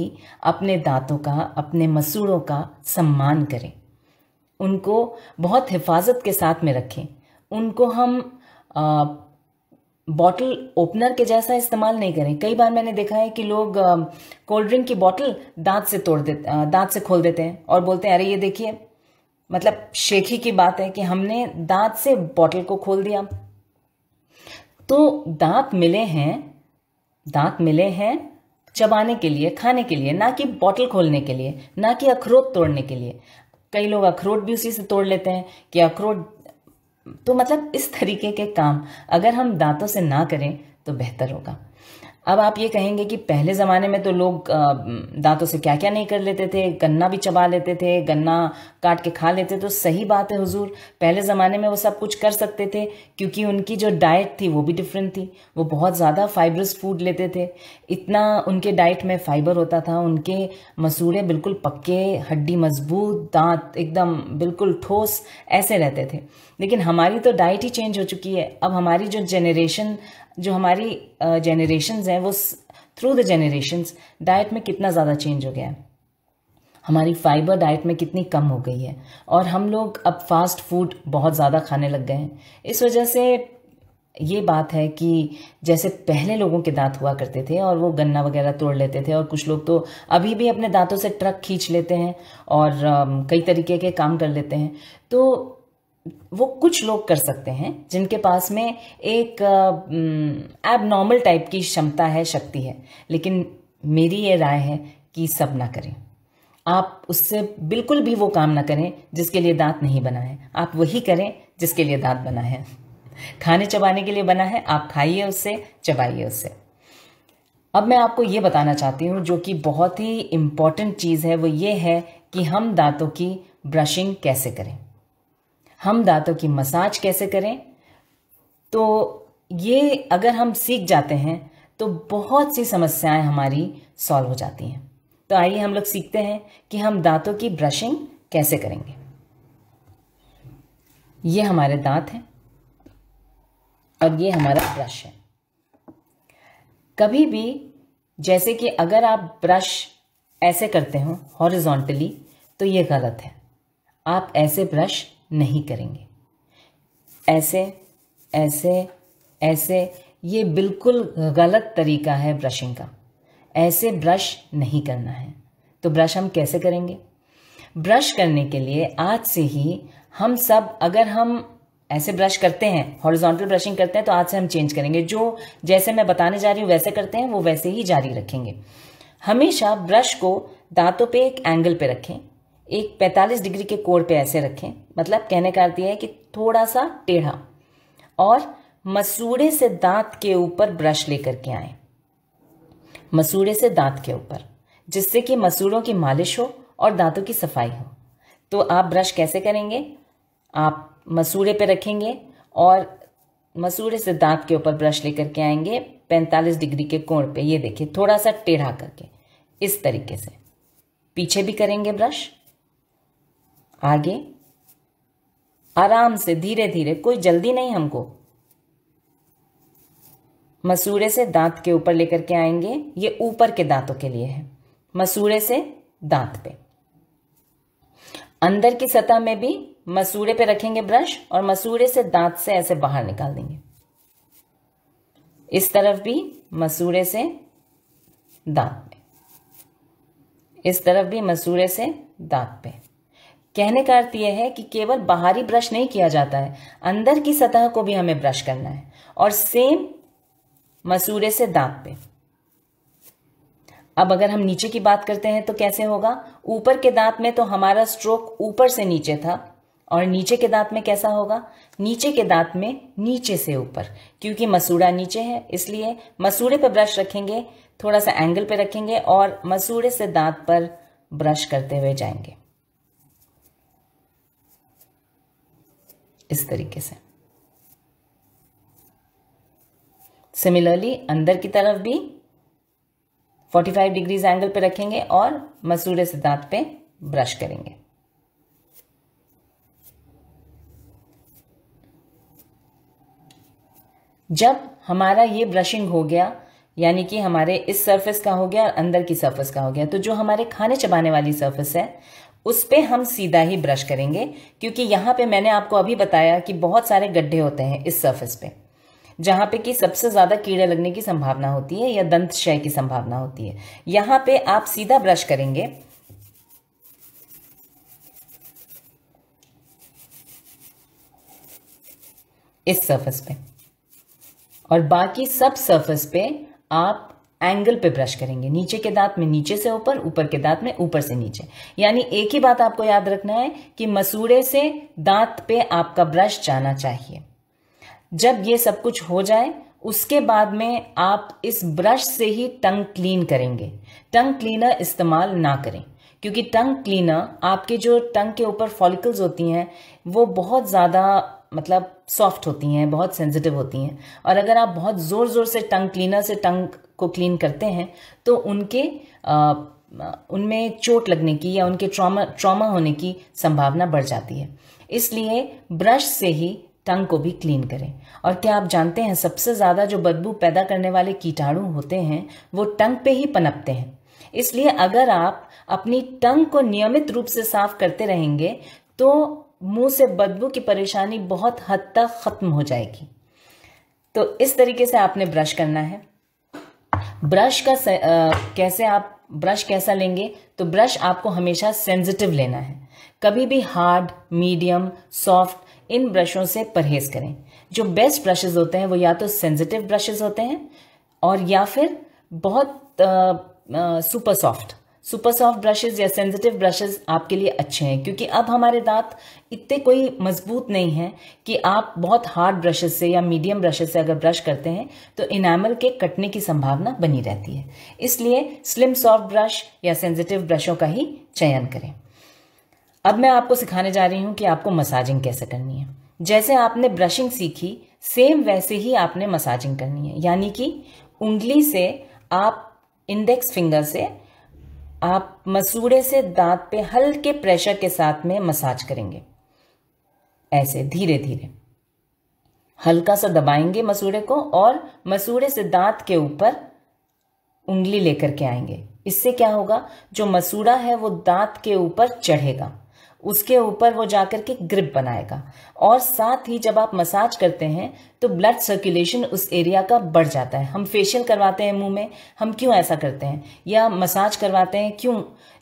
अपने दांतों का अपने मसूड़ों का सम्मान करें उनको बहुत हिफाजत के साथ में रखें उनको हम आ, बॉटल ओपनर के जैसा इस्तेमाल नहीं करें कई बार मैंने देखा है कि लोग कोल्ड ड्रिंक की बॉटल दांत से तोड़ देते दांत से खोल देते हैं और बोलते हैं अरे ये देखिए मतलब शेखी की बात है कि हमने दांत से बॉटल को खोल दिया तो दांत मिले हैं दांत मिले हैं चबाने के लिए खाने के लिए ना कि बॉटल खोलने के लिए ना कि अखरोट तोड़ने के लिए कई लोग अखरोट भी उसी से तोड़ लेते हैं कि अखरोट तो मतलब इस तरीके के काम अगर हम दांतों से ना करें तो बेहतर होगा अब आप ये कहेंगे कि पहले ज़माने में तो लोग दांतों से क्या क्या नहीं कर लेते थे गन्ना भी चबा लेते थे गन्ना काट के खा लेते तो सही बात है हुजूर पहले ज़माने में वो सब कुछ कर सकते थे क्योंकि उनकी जो डाइट थी वो भी डिफरेंट थी वो बहुत ज़्यादा फाइबरस फूड लेते थे इतना उनके डाइट में फाइबर होता था उनके मसूड़े बिल्कुल पक्के हड्डी मजबूत दांत एकदम बिल्कुल ठोस ऐसे रहते थे लेकिन हमारी तो डाइट ही चेंज हो चुकी है अब हमारी जो जनरेशन जो हमारी जनरेशन्स हैं वो थ्रू द जनरेशन्स डाइट में कितना ज़्यादा चेंज हो गया है हमारी फाइबर डाइट में कितनी कम हो गई है और हम लोग अब फास्ट फूड बहुत ज़्यादा खाने लग गए हैं इस वजह से ये बात है कि जैसे पहले लोगों के दांत हुआ करते थे और वो गन्ना वगैरह तोड़ लेते थे और कुछ लोग तो अभी भी अपने दांतों से ट्रक खींच लेते हैं और कई तरीके के काम कर लेते हैं तो वो कुछ लोग कर सकते हैं जिनके पास में एक एबनॉर्मल टाइप की क्षमता है शक्ति है लेकिन मेरी ये राय है कि सब ना करें आप उससे बिल्कुल भी वो काम ना करें जिसके लिए दांत नहीं बना है आप वही करें जिसके लिए दांत बना है खाने चबाने के लिए बना है आप खाइए उससे चबाइए उससे अब मैं आपको ये बताना चाहती हूँ जो कि बहुत ही इम्पॉर्टेंट चीज़ है वो ये है कि हम दांतों की ब्रशिंग कैसे करें हम दांतों की मसाज कैसे करें तो ये अगर हम सीख जाते हैं तो बहुत सी समस्याएं हमारी सॉल्व हो जाती हैं तो आइए हम लोग सीखते हैं कि हम दांतों की ब्रशिंग कैसे करेंगे ये हमारे दांत हैं और ये हमारा ब्रश है कभी भी जैसे कि अगर आप ब्रश ऐसे करते हो हॉरिजॉन्टली तो ये गलत है आप ऐसे ब्रश नहीं करेंगे ऐसे ऐसे ऐसे ये बिल्कुल गलत तरीका है ब्रशिंग का ऐसे ब्रश नहीं करना है तो ब्रश हम कैसे करेंगे ब्रश करने के लिए आज से ही हम सब अगर हम ऐसे ब्रश करते हैं हॉरिजॉन्टल ब्रशिंग करते हैं तो आज से हम चेंज करेंगे जो जैसे मैं बताने जा रही हूँ वैसे करते हैं वो वैसे ही जारी रखेंगे हमेशा ब्रश को दांतों पे एक एंगल पे रखें एक 45 डिग्री के कोण पे ऐसे रखें मतलब कहने का अर्थ यह है कि थोड़ा सा टेढ़ा और मसूड़े से दांत के ऊपर ब्रश लेकर के आए मसूड़े से दांत के ऊपर जिससे कि मसूड़ों की मालिश हो और दांतों की सफाई हो तो आप ब्रश कैसे करेंगे आप मसूड़े पे रखेंगे और मसूड़े से दांत के ऊपर ब्रश लेकर के आएंगे 45 डिग्री के कोण पे ये देखिए थोड़ा सा टेढ़ा करके इस तरीके से पीछे भी करेंगे ब्रश आगे आराम से धीरे धीरे कोई जल्दी नहीं हमको मसूरे से दांत के ऊपर लेकर के आएंगे ये ऊपर के दांतों के लिए है मसूरे से दांत पे अंदर की सतह में भी मसूरे पे रखेंगे ब्रश और मसूरे से दांत से ऐसे बाहर निकाल देंगे इस तरफ भी मसूरे से दांत पे इस तरफ भी मसूरे से दांत पे कहने का अर्थ यह है कि केवल बाहरी ब्रश नहीं किया जाता है अंदर की सतह को भी हमें ब्रश करना है और सेम मसूरे से दांत पे अब अगर हम नीचे की बात करते हैं तो कैसे होगा ऊपर के दांत में तो हमारा स्ट्रोक ऊपर से नीचे था और नीचे के दांत में कैसा होगा नीचे के दांत में नीचे से ऊपर क्योंकि मसूड़ा नीचे है इसलिए मसूड़े पर ब्रश रखेंगे थोड़ा सा एंगल पर रखेंगे और मसूड़े से दांत पर ब्रश करते हुए जाएंगे इस तरीके से सिमिलरली अंदर की तरफ भी 45 डिग्रीज एंगल पे रखेंगे और मसूर सिद्धांत पे ब्रश करेंगे जब हमारा ये ब्रशिंग हो गया यानी कि हमारे इस सरफेस का हो गया और अंदर की सरफेस का हो गया तो जो हमारे खाने चबाने वाली सरफेस है उस पर हम सीधा ही ब्रश करेंगे क्योंकि यहाँ पे मैंने आपको अभी बताया कि बहुत सारे गड्ढे होते हैं इस सर्फेस पे जहाँ पे कि सबसे ज़्यादा कीड़े लगने की संभावना होती है या दंत क्षय की संभावना होती है यहाँ पे आप सीधा ब्रश करेंगे इस सर्फेस पे और बाकी सब सर्फेस पे आप एंगल पे ब्रश करेंगे नीचे के दांत में नीचे से ऊपर ऊपर के दांत में ऊपर से नीचे यानी एक ही बात आपको याद रखना है कि मसूड़े से दांत पे आपका ब्रश जाना चाहिए जब ये सब कुछ हो जाए उसके बाद में आप इस ब्रश से ही टंग क्लीन करेंगे टंग क्लीनर इस्तेमाल ना करें क्योंकि टंग क्लीनर आपके जो टंग के ऊपर फॉलिकल्स होती हैं वो बहुत ज़्यादा मतलब सॉफ्ट होती हैं बहुत सेंसिटिव होती हैं और अगर आप बहुत ज़ोर ज़ोर से टंग क्लीनर से टंग को क्लीन करते हैं तो उनके उनमें चोट लगने की या उनके ट्रॉमा ट्रॉमा होने की संभावना बढ़ जाती है इसलिए ब्रश से ही टंग को भी क्लीन करें और क्या आप जानते हैं सबसे ज़्यादा जो बदबू पैदा करने वाले कीटाणु होते हैं वो टंग पे ही पनपते हैं इसलिए अगर आप अपनी टंग को नियमित रूप से साफ करते रहेंगे तो मुंह से बदबू की परेशानी बहुत हद तक ख़त्म हो जाएगी तो इस तरीके से आपने ब्रश करना है ब्रश का आ, कैसे आप ब्रश कैसा लेंगे तो ब्रश आपको हमेशा सेंसिटिव लेना है कभी भी हार्ड मीडियम सॉफ्ट इन ब्रशों से परहेज करें जो बेस्ट ब्रशेज होते हैं वो या तो सेंसिटिव ब्रशेज होते हैं और या फिर बहुत super soft super soft brushes या सेंसिटिव ब्रशेज़ आपके लिए अच्छे हैं क्योंकि अब हमारे दांत इतने कोई मजबूत नहीं है कि आप बहुत हार्ड ब्रशेज़ से या मीडियम ब्रशेज़ से अगर ब्रश करते हैं तो इनामल के कटने की संभावना बनी रहती है इसलिए स्लिम सॉफ्ट ब्रश या सेंसिटिव ब्रशों का ही चयन करें अब मैं आपको सिखाने जा रही हूं कि आपको मसाजिंग कैसे करनी है जैसे आपने ब्रशिंग सीखी सेम वैसे ही आपने मसाजिंग करनी है यानी कि उंगली से आप इंडेक्स फिंगर से आप मसूड़े से दांत पे हल्के प्रेशर के साथ में मसाज करेंगे ऐसे धीरे धीरे हल्का सा दबाएंगे मसूड़े को और मसूड़े से दांत के ऊपर उंगली लेकर के आएंगे इससे क्या होगा जो मसूड़ा है वो दांत के ऊपर चढ़ेगा उसके ऊपर वो जाकर के ग्रिप बनाएगा और साथ ही जब आप मसाज करते हैं तो ब्लड सर्कुलेशन उस एरिया का बढ़ जाता है हम फेशियल करवाते हैं मुंह में हम क्यों ऐसा करते हैं या मसाज करवाते हैं क्यों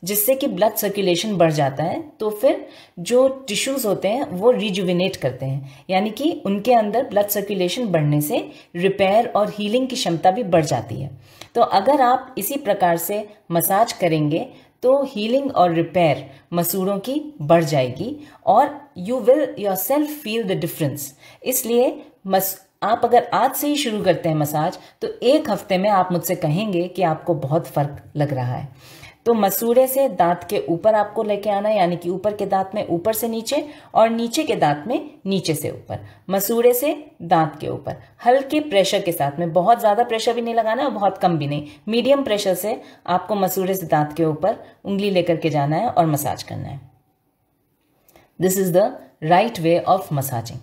जिससे कि ब्लड सर्कुलेशन बढ़ जाता है तो फिर जो टिश्यूज़ होते हैं वो रिजुविनेट करते हैं यानी कि उनके अंदर ब्लड सर्कुलेशन बढ़ने से रिपेयर और हीलिंग की क्षमता भी बढ़ जाती है तो अगर आप इसी प्रकार से मसाज करेंगे तो हीलिंग और रिपेयर मसूड़ों की बढ़ जाएगी और you will yourself feel the difference इसलिए मस आप अगर आज से ही शुरू करते हैं मसाज तो एक हफ्ते में आप मुझसे कहेंगे कि आपको बहुत फ़र्क लग रहा है तो मसूड़े से दांत के ऊपर आपको लेके आना यानी कि ऊपर के दांत में ऊपर से नीचे और नीचे के दांत में नीचे से ऊपर मसूड़े से दांत के ऊपर हल्के प्रेशर के साथ में बहुत ज़्यादा प्रेशर भी नहीं लगाना है और बहुत कम भी नहीं मीडियम प्रेशर से आपको मसूड़े से दांत के ऊपर उंगली लेकर के जाना है और मसाज करना है this is the right way of massaging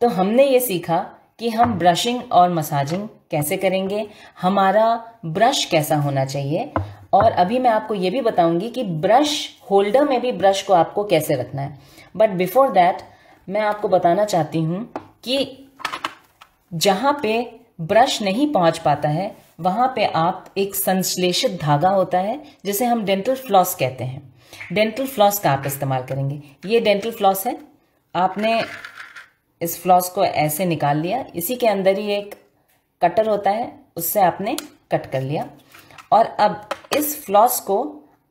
तो हमने ये सीखा कि हम ब्रशिंग और मसाजिंग कैसे करेंगे हमारा ब्रश कैसा होना चाहिए और अभी मैं आपको ये भी बताऊंगी कि ब्रश होल्डर में भी ब्रश को आपको कैसे रखना है बट बिफोर दैट मैं आपको बताना चाहती हूं कि जहां पे ब्रश नहीं पहुंच पाता है वहां पे आप एक संश्लेषित धागा होता है जिसे हम डेंटल फ्लॉस कहते हैं डेंटल फ्लॉस का आप इस्तेमाल करेंगे ये डेंटल फ्लॉस है आपने इस फ्लॉस को ऐसे निकाल लिया इसी के अंदर ही एक कटर होता है उससे आपने कट कर लिया और अब इस फ्लॉस को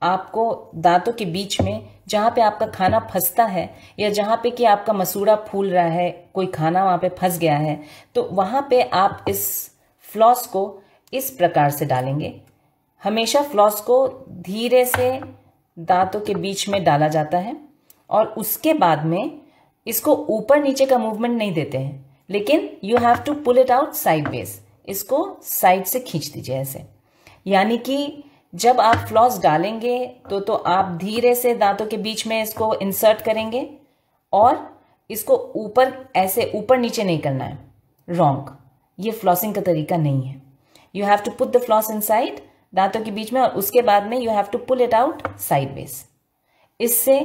आपको दांतों के बीच में जहाँ पे आपका खाना फंसता है या जहाँ पे कि आपका मसूड़ा फूल रहा है कोई खाना वहाँ पे फंस गया है तो वहाँ पे आप इस फ्लॉस को इस प्रकार से डालेंगे हमेशा फ्लॉस को धीरे से दांतों के बीच में डाला जाता है और उसके बाद में इसको ऊपर नीचे का मूवमेंट नहीं देते हैं लेकिन you have to pull it outside इसको साइड से खींच दीजिए ऐसे यानी कि जब आप फ्लॉस डालेंगे तो तो आप धीरे से दांतों के बीच में इसको इंसर्ट करेंगे और इसको ऊपर ऐसे ऊपर नीचे नहीं करना है रॉन्ग ये फ्लॉसिंग का तरीका नहीं है you have to put the floss inside दांतों के बीच में और उसके बाद में you have to pull it outside बेस इससे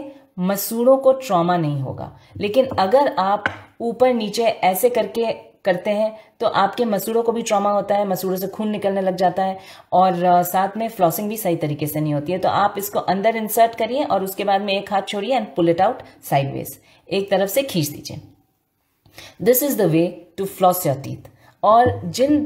मसूड़ों को ट्रॉमा नहीं होगा लेकिन अगर आप ऊपर नीचे ऐसे करके करते हैं तो आपके मसूड़ों को भी ट्रॉमा होता है मसूड़ों से खून निकलने लग जाता है और साथ में फ्लॉसिंग भी सही तरीके से नहीं होती है तो आप इसको अंदर इंसर्ट करिए और उसके बाद में एक हाथ छोड़िए and pull it out sideways एक तरफ से खींच दीजिए this is the way to floss your teeth और जिन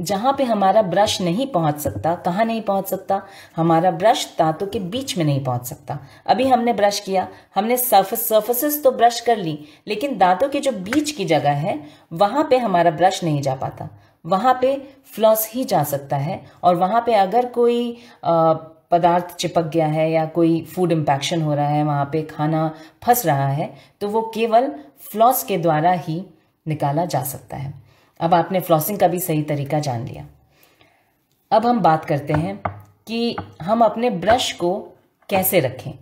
जहाँ पे हमारा ब्रश नहीं पहुँच सकता कहाँ नहीं पहुँच सकता हमारा ब्रश दांतों के बीच में नहीं पहुँच सकता अभी हमने ब्रश किया हमने सर्फस सर्फसेस तो ब्रश कर ली लेकिन दांतों के जो बीच की जगह है वहाँ पे हमारा ब्रश नहीं जा पाता वहाँ पे फ्लॉस ही जा सकता है और वहाँ पे अगर कोई आ, पदार्थ चिपक गया है या कोई फूड इम्पैक्शन हो रहा है वहाँ पे खाना फंस रहा है तो वो केवल फ्लॉस के द्वारा ही निकाला जा सकता है अब आपने फ्लॉसिंग का भी सही तरीका जान लिया अब हम बात करते हैं कि हम अपने ब्रश को कैसे रखें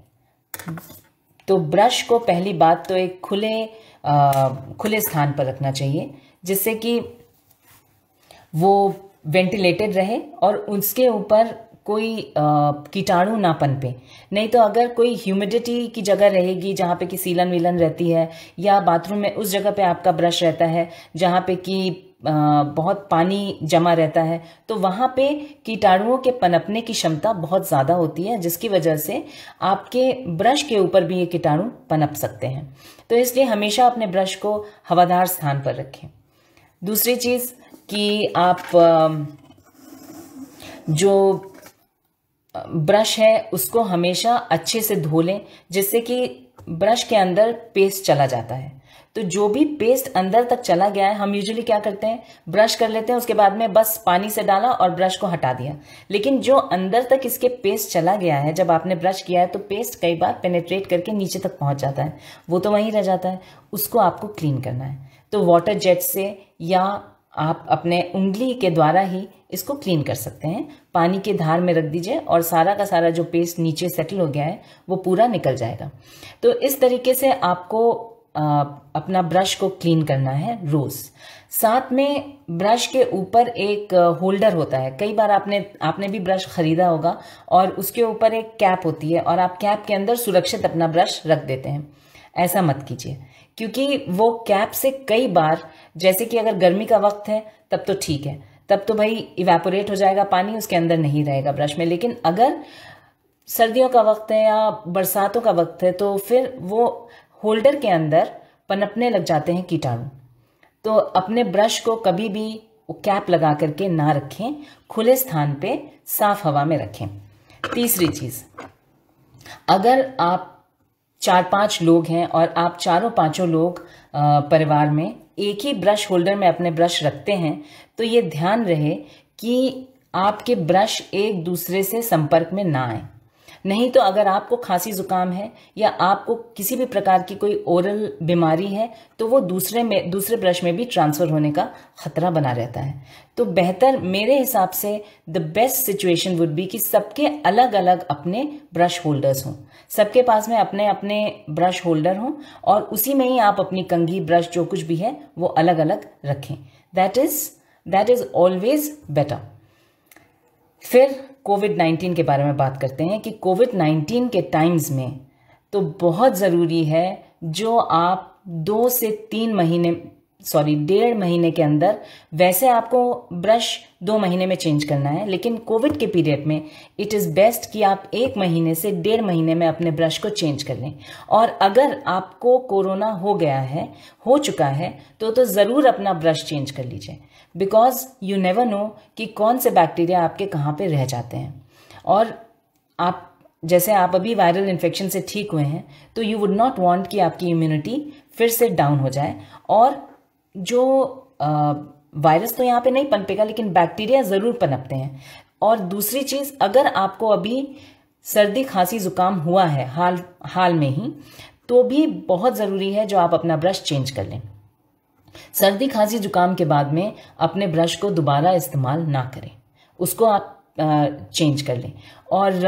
तो ब्रश को पहली बात तो एक खुले आ, खुले स्थान पर रखना चाहिए जिससे कि वो वेंटिलेटेड रहे और उसके ऊपर कोई कीटाणु ना पनपे नहीं तो अगर कोई ह्यूमिडिटी की जगह रहेगी जहाँ पे कि सीलन वीलन रहती है या बाथरूम में उस जगह पे आपका ब्रश रहता है जहाँ पे कि बहुत पानी जमा रहता है तो वहाँ पे कीटाणुओं के पनपने की क्षमता बहुत ज़्यादा होती है जिसकी वजह से आपके ब्रश के ऊपर भी ये कीटाणु पनप सकते हैं तो इसलिए हमेशा अपने ब्रश को हवादार स्थान पर रखें दूसरी चीज़ कि आप जो ब्रश है उसको हमेशा अच्छे से धो लें जिससे कि ब्रश के अंदर पेस्ट चला जाता है तो जो भी पेस्ट अंदर तक चला गया है हम यूजुअली क्या करते हैं ब्रश कर लेते हैं उसके बाद में बस पानी से डाला और ब्रश को हटा दिया लेकिन जो अंदर तक इसके पेस्ट चला गया है जब आपने ब्रश किया है तो पेस्ट कई बार पेनेट्रेट करके नीचे तक पहुंच जाता है वो तो वहीं रह जाता है उसको आपको क्लीन करना है तो वाटर जेट से या आप अपने उंगली के द्वारा ही इसको क्लीन कर सकते हैं पानी के धार में रख दीजिए और सारा का सारा जो पेस्ट नीचे सेटल हो गया है वो पूरा निकल जाएगा तो इस तरीके से आपको आ, अपना ब्रश को क्लीन करना है रोज़ साथ में ब्रश के ऊपर एक होल्डर होता है कई बार आपने आपने भी ब्रश ख़रीदा होगा और उसके ऊपर एक कैप होती है और आप कैप के अंदर सुरक्षित अपना ब्रश रख देते हैं ऐसा मत कीजिए क्योंकि वो कैप से कई बार जैसे कि अगर गर्मी का वक्त है तब तो ठीक है तब तो भाई इवेपोरेट हो जाएगा पानी उसके अंदर नहीं रहेगा ब्रश में लेकिन अगर सर्दियों का वक्त है या बरसातों का वक्त है तो फिर वो होल्डर के अंदर पनपने लग जाते हैं कीटाणु तो अपने ब्रश को कभी भी कैप लगा करके ना रखें खुले स्थान पे साफ हवा में रखें तीसरी चीज़ अगर आप चार पांच लोग हैं और आप चारों पांचों लोग परिवार में एक ही ब्रश होल्डर में अपने ब्रश रखते हैं तो ये ध्यान रहे कि आपके ब्रश एक दूसरे से संपर्क में ना आए नहीं तो अगर आपको खांसी ज़ुकाम है या आपको किसी भी प्रकार की कोई ओरल बीमारी है तो वो दूसरे में दूसरे ब्रश में भी ट्रांसफ़र होने का ख़तरा बना रहता है तो बेहतर मेरे हिसाब से the best situation would be कि सबके अलग अलग अपने ब्रश होल्डर्स हों सबके पास में अपने अपने ब्रश होल्डर हों और उसी में ही आप अपनी कंघी ब्रश जो कुछ भी है वो अलग अलग रखें that is that is always better फिर कोविड 19 के बारे में बात करते हैं कि कोविड 19 के टाइम्स में तो बहुत ज़रूरी है जो आप दो से तीन महीने सॉरी डेढ़ महीने के अंदर वैसे आपको ब्रश दो महीने में चेंज करना है लेकिन कोविड के पीरियड में इट इज़ बेस्ट कि आप एक महीने से डेढ़ महीने में अपने ब्रश को चेंज कर लें और अगर आपको कोरोना हो गया है हो चुका है तो तो ज़रूर अपना ब्रश चेंज कर लीजिए बिकॉज यू नेवर नो कि कौन से बैक्टीरिया आपके कहाँ पे रह जाते हैं और आप जैसे आप अभी वायरल इन्फेक्शन से ठीक हुए हैं तो यू वुड नॉट वॉन्ट कि आपकी इम्यूनिटी फिर से डाउन हो जाए और जो वायरस तो यहाँ पे नहीं पनपेगा लेकिन बैक्टीरिया ज़रूर पनपते हैं और दूसरी चीज़ अगर आपको अभी सर्दी खांसी ज़ुकाम हुआ है हाल हाल में ही तो भी बहुत ज़रूरी है जो आप अपना ब्रश चेंज कर लें सर्दी खांसी जुकाम के बाद में अपने ब्रश को दोबारा इस्तेमाल ना करें उसको आप चेंज कर लें और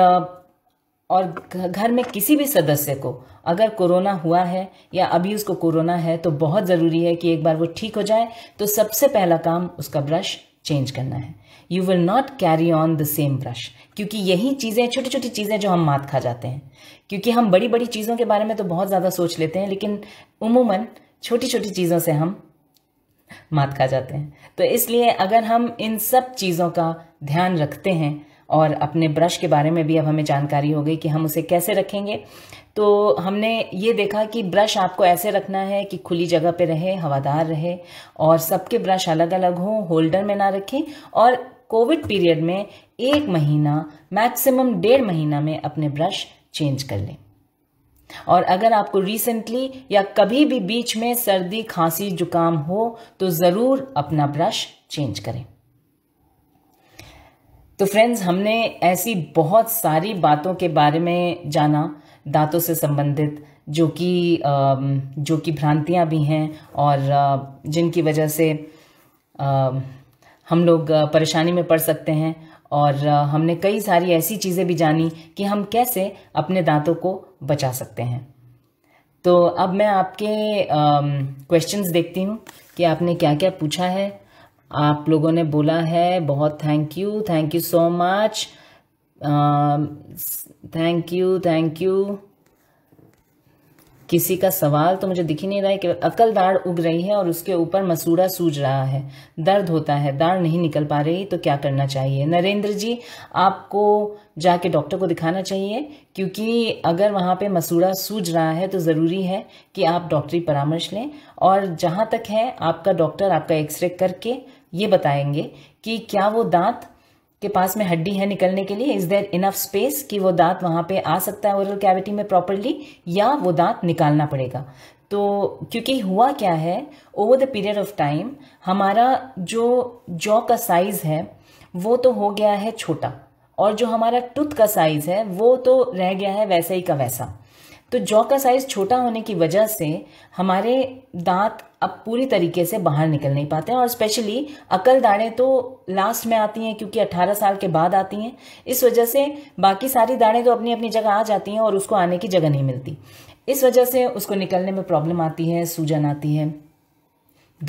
और घर में किसी भी सदस्य को अगर कोरोना हुआ है या अभी उसको कोरोना है तो बहुत ज़रूरी है कि एक बार वो ठीक हो जाए तो सबसे पहला काम उसका ब्रश चेंज करना है you will not carry on the same brush क्योंकि यही चीज़ें छोटी छोटी चीज़ें जो हम मात खा जाते हैं क्योंकि हम बड़ी बड़ी चीज़ों के बारे में तो बहुत ज़्यादा सोच लेते हैं लेकिन उमूमन छोटी छोटी चीज़ों से हम मात खा जाते हैं तो इसलिए अगर हम इन सब चीज़ों का ध्यान रखते हैं और अपने ब्रश के बारे में भी अब हमें जानकारी हो गई कि हम उसे कैसे रखेंगे तो हमने ये देखा कि ब्रश आपको ऐसे रखना है कि खुली जगह पे रहे हवादार रहे और सबके ब्रश अलग अलग हों होल्डर में ना रखें और कोविड पीरियड में एक महीना मैक्सिमम डेढ़ महीना में अपने ब्रश चेंज कर लें और अगर आपको रिसेंटली या कभी भी बीच में सर्दी खांसी जुकाम हो तो ज़रूर अपना ब्रश चेंज करें तो फ्रेंड्स हमने ऐसी बहुत सारी बातों के बारे में जाना दांतों से संबंधित जो कि जो कि भ्रांतियां भी हैं और जिनकी वजह से हम लोग परेशानी में पड़ सकते हैं और हमने कई सारी ऐसी चीज़ें भी जानी कि हम कैसे अपने दांतों को बचा सकते हैं तो अब मैं आपके क्वेश्चंस देखती हूँ कि आपने क्या क्या पूछा है आप लोगों ने बोला है बहुत thank you thank you so much thank you thank you किसी का सवाल तो मुझे दिख ही नहीं रहा है केवल अकल दाढ़ उग रही है और उसके ऊपर मसूड़ा सूज रहा है दर्द होता है दाढ़ नहीं निकल पा रही तो क्या करना चाहिए नरेंद्र जी आपको जाके डॉक्टर को दिखाना चाहिए क्योंकि अगर वहाँ पे मसूड़ा सूज रहा है तो ज़रूरी है कि आप डॉक्टरी परामर्श लें और जहाँ तक है आपका डॉक्टर आपका एक्सरे करके ये बताएंगे कि क्या वो दांत के पास में हड्डी है निकलने के लिए इज देर इनफ स्पेस कि वो दांत वहाँ पे आ सकता है ओरल कैविटी में प्रॉपरली या वो दांत निकालना पड़ेगा तो क्योंकि हुआ क्या है over the period of time हमारा जो जॉ का साइज़ है वो तो हो गया है छोटा और जो हमारा टूथ का साइज़ है वो तो रह गया है वैसे ही का वैसा तो जौ का साइज़ छोटा होने की वजह से हमारे दांत अब पूरी तरीके से बाहर निकल नहीं पाते हैं और स्पेशली अकल दाड़ें तो लास्ट में आती हैं क्योंकि 18 साल के बाद आती हैं इस वजह से बाकी सारी दाणे तो अपनी अपनी जगह आ जाती हैं और उसको आने की जगह नहीं मिलती इस वजह से उसको निकलने में प्रॉब्लम आती है सूजन आती है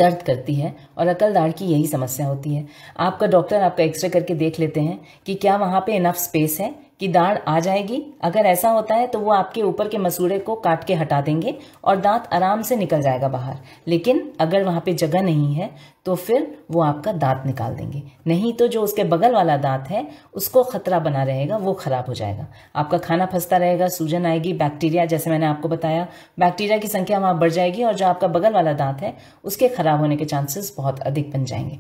दर्द करती है और अकल दाढ़ की यही समस्या होती है आपका डॉक्टर आपका एक्सरे करके देख लेते हैं कि क्या वहाँ पे इनफ स्पेस है कि दाढ़ आ जाएगी अगर ऐसा होता है तो वो आपके ऊपर के मसूड़े को काट के हटा देंगे और दांत आराम से निकल जाएगा बाहर लेकिन अगर वहाँ पे जगह नहीं है तो फिर वो आपका दांत निकाल देंगे नहीं तो जो उसके बगल वाला दांत है उसको खतरा बना रहेगा वो ख़राब हो जाएगा आपका खाना फंसता रहेगा सूजन आएगी बैक्टीरिया जैसे मैंने आपको बताया बैक्टीरिया की संख्या वहाँ बढ़ जाएगी और जो आपका बगल वाला दांत है उसके ख़राब होने के चांसेस बहुत अधिक बन जाएंगे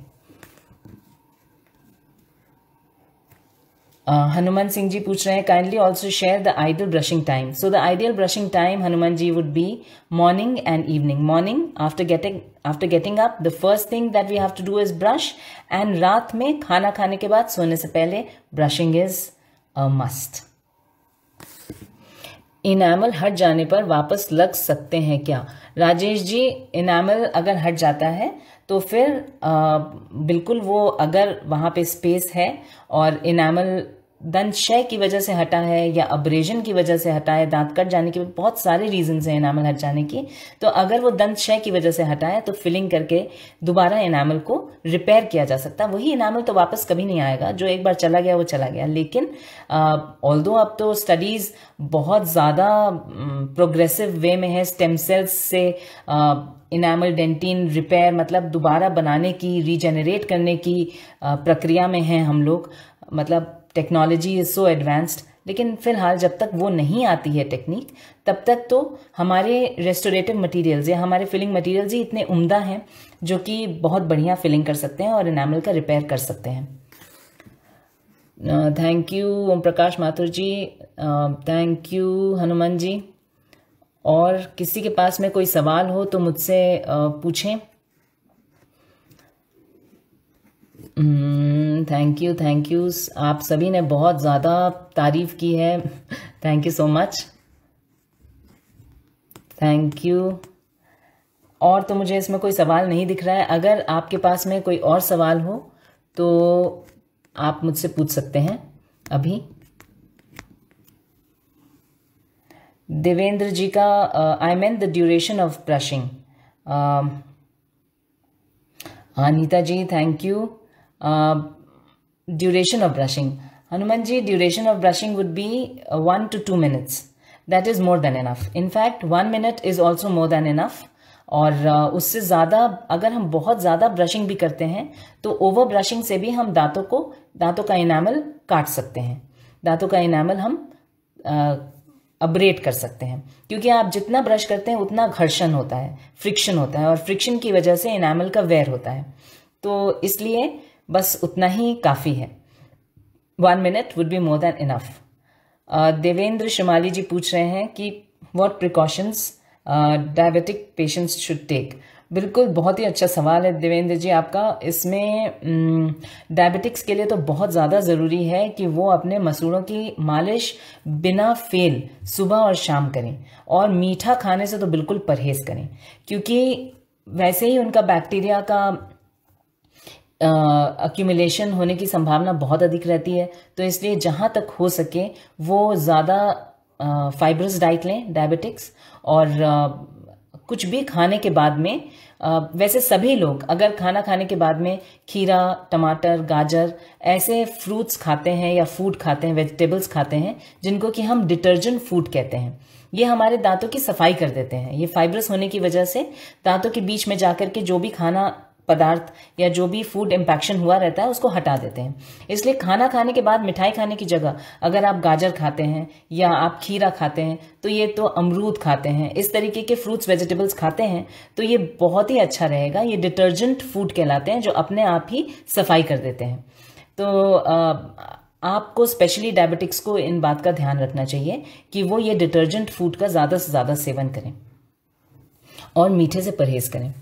हनुमान सिंह जी पूछ रहे हैं kindly also share the ideal brushing time so the ideal brushing time Hanuman ji would be morning and evening morning after getting after getting up the first thing that we have to do is brush and रात में खाना खाने के बाद सोने से पहले brushing is a must enamel हट जाने पर वापस लग सकते हैं क्या राजेश जी इनामल अगर हट जाता है तो फिर आ, बिल्कुल वो अगर वहाँ पे स्पेस है और इनामल दंत क्षय की वजह से हटा है या अब्रेजन की वजह से हटा है दांत कट जाने के बहुत सारे रीजन हैं इनामल हट जाने की तो अगर वो दंत क्षय की वजह से हटा है तो फिलिंग करके दोबारा इनामल को रिपेयर किया जा सकता है वही इनामल तो वापस कभी नहीं आएगा जो एक बार चला गया वो चला गया लेकिन ऑल दो अब तो स्टडीज़ बहुत ज़्यादा प्रोग्रेसिव वे में है स्टेम सेल्स से आ, इनामल डेंटिन रिपेयर मतलब दोबारा बनाने की रीजेनरेट करने की प्रक्रिया में हैं हम लोग मतलब टेक्नोलॉजी इज़ सो एडवांस्ड लेकिन फ़िलहाल जब तक वो नहीं आती है टेक्निक तब तक तो हमारे रेस्टोरेटिव मटेरियल्स या हमारे फिलिंग मटेरियल्स ही इतने उम्दा हैं जो कि बहुत बढ़िया फिलिंग कर सकते हैं और इनामल का रिपेयर कर सकते हैं thank you Om Prakash Mathur ji thank you Hanuman ji और किसी के पास में कोई सवाल हो तो मुझसे पूछें थैंक यू थैंक यू आप सभी ने बहुत ज़्यादा तारीफ की है thank you so much thank you और तो मुझे इसमें कोई सवाल नहीं दिख रहा है अगर आपके पास में कोई और सवाल हो तो आप मुझसे पूछ सकते हैं अभी देवेंद्र जी का I mean the duration of brushing हाँ Neeta ji thank you duration of brushing Hanuman ji duration of brushing would be one two two minutes that is more than enough in fact one minute is also more than enough और uh, उससे ज़्यादा अगर हम बहुत ज़्यादा brushing भी करते हैं तो ओवर ब्रशिंग से भी हम दांतों को दांतों का इनामल काट सकते हैं दांतों का इनामल हम अब्रेट uh, कर सकते हैं क्योंकि आप जितना ब्रश करते हैं उतना घर्षण होता है फ्रिक्शन होता है और फ्रिक्शन की वजह से इनामल का वेयर होता है तो इसलिए बस उतना ही काफ़ी है one minute would be more than enough Devendra Shimali ji पूछ रहे हैं कि what precautions diabetic patients should take बिल्कुल बहुत ही अच्छा सवाल है देवेंद्र जी आपका इसमें डायबिटिक्स mm, के लिए तो बहुत ज़्यादा ज़रूरी है कि वो अपने मसूड़ों की मालिश बिना फेल सुबह और शाम करें और मीठा खाने से तो बिल्कुल परहेज़ करें क्योंकि वैसे ही उनका बैक्टीरिया का अक्यूमिलेशन होने की संभावना बहुत अधिक रहती है तो इसलिए जहाँ तक हो सके वो ज़्यादा फाइबरस डाइट लें डायबिटिक्स और आ, कुछ भी खाने के बाद में आ, वैसे सभी लोग अगर खाना खाने के बाद में खीरा टमाटर गाजर ऐसे फ्रूट्स खाते हैं या फूड खाते हैं वेजिटेबल्स खाते हैं जिनको कि हम डिटर्जेंट फूड कहते हैं ये हमारे दांतों की सफाई कर देते हैं ये फाइब्रस होने की वजह से दांतों के बीच में जाकर के जो भी खाना पदार्थ या जो भी फूड इम्पैक्शन हुआ रहता है उसको हटा देते हैं इसलिए खाना खाने के बाद मिठाई खाने की जगह अगर आप गाजर खाते हैं या आप खीरा खाते हैं तो ये तो अमरूद खाते हैं इस तरीके के फ्रूट्स वेजिटेबल्स खाते हैं तो ये बहुत ही अच्छा रहेगा ये डिटर्जेंट फूड कहलाते हैं जो अपने आप ही सफाई कर देते हैं तो आपको स्पेशली डायबिटिक्स को इन बात का ध्यान रखना चाहिए कि वो ये डिटर्जेंट फूड का ज़्यादा से ज़्यादा सेवन करें और मीठे से परहेज करें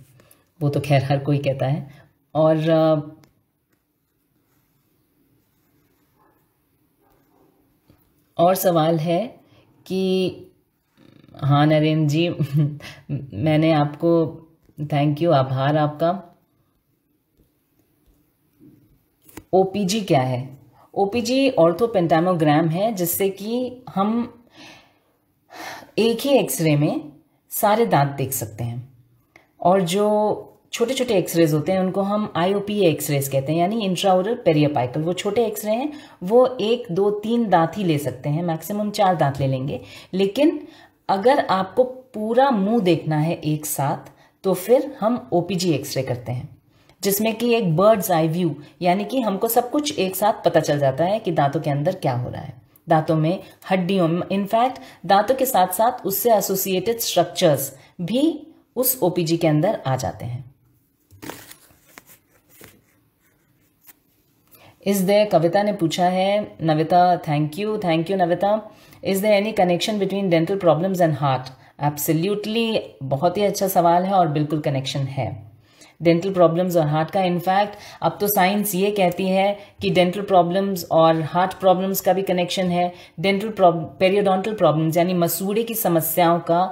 वो तो खैर हर कोई कहता है और और सवाल है कि हाँ नरेंद्र जी [LAUGHS] मैंने आपको थैंक यू आभार आपका ओपीजी क्या है ओपीजी ऑर्थोपेंटामोग्राम है जिससे कि हम एक ही एक्सरे में सारे दांत देख सकते हैं और जो छोटे छोटे एक्सरेज होते हैं उनको हम आईओपी एक्सरेज कहते हैं यानी इंट्राउरल पेरियापाइकल वो छोटे एक्सरे हैं वो एक दो तीन दांत ही ले सकते हैं मैक्सिमम चार दांत ले लेंगे लेकिन अगर आपको पूरा मुंह देखना है एक साथ तो फिर हम ओपीजी एक्सरे करते हैं जिसमें कि एक बर्ड्स आई व्यू यानी कि हमको सब कुछ एक साथ पता चल जाता है कि दांतों के अंदर क्या हो रहा है दांतों में हड्डियों में इनफैक्ट दांतों के साथ साथ उससे एसोसिएटेड स्ट्रक्चर्स भी उस ओपीजी के अंदर आ जाते हैं इस दे कविता ने पूछा है Navita thank you thank you Navita is there any connection between dental problems and heart absolutely बहुत ही अच्छा सवाल है और बिल्कुल कनेक्शन है डेंटल प्रॉब्लम्स और हार्ट का इनफैक्ट अब तो साइंस ये कहती है कि डेंटल प्रॉब्लम्स और हार्ट प्रॉब्लम्स का भी कनेक्शन है डेंटल पेरियोडोंटल प्रॉब्लम्स यानी मसूड़े की समस्याओं का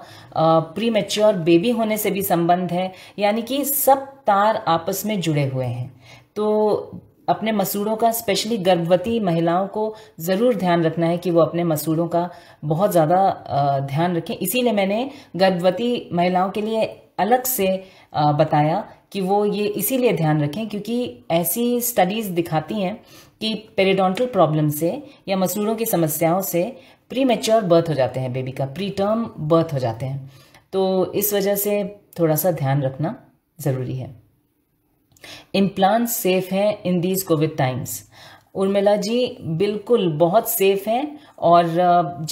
प्री मेच्योर बेबी होने से भी संबंध है यानी कि सब तार आपस में जुड़े हुए हैं तो अपने मसूड़ों का स्पेशली गर्भवती महिलाओं को ज़रूर ध्यान रखना है कि वो अपने मसूड़ों का बहुत ज़्यादा ध्यान रखें इसीलिए मैंने गर्भवती महिलाओं के लिए अलग से बताया कि वो ये इसीलिए ध्यान रखें क्योंकि ऐसी स्टडीज़ दिखाती हैं कि पेरिडोंटल प्रॉब्लम से या मसूड़ों की समस्याओं से प्री मेच्योर बर्थ हो जाते हैं बेबी का प्री टर्म बर्थ हो जाते हैं तो इस वजह से थोड़ा सा ध्यान रखना ज़रूरी है इम्प्लांट सेफ हैं in these COVID times Urmila ji बिल्कुल बहुत सेफ हैं और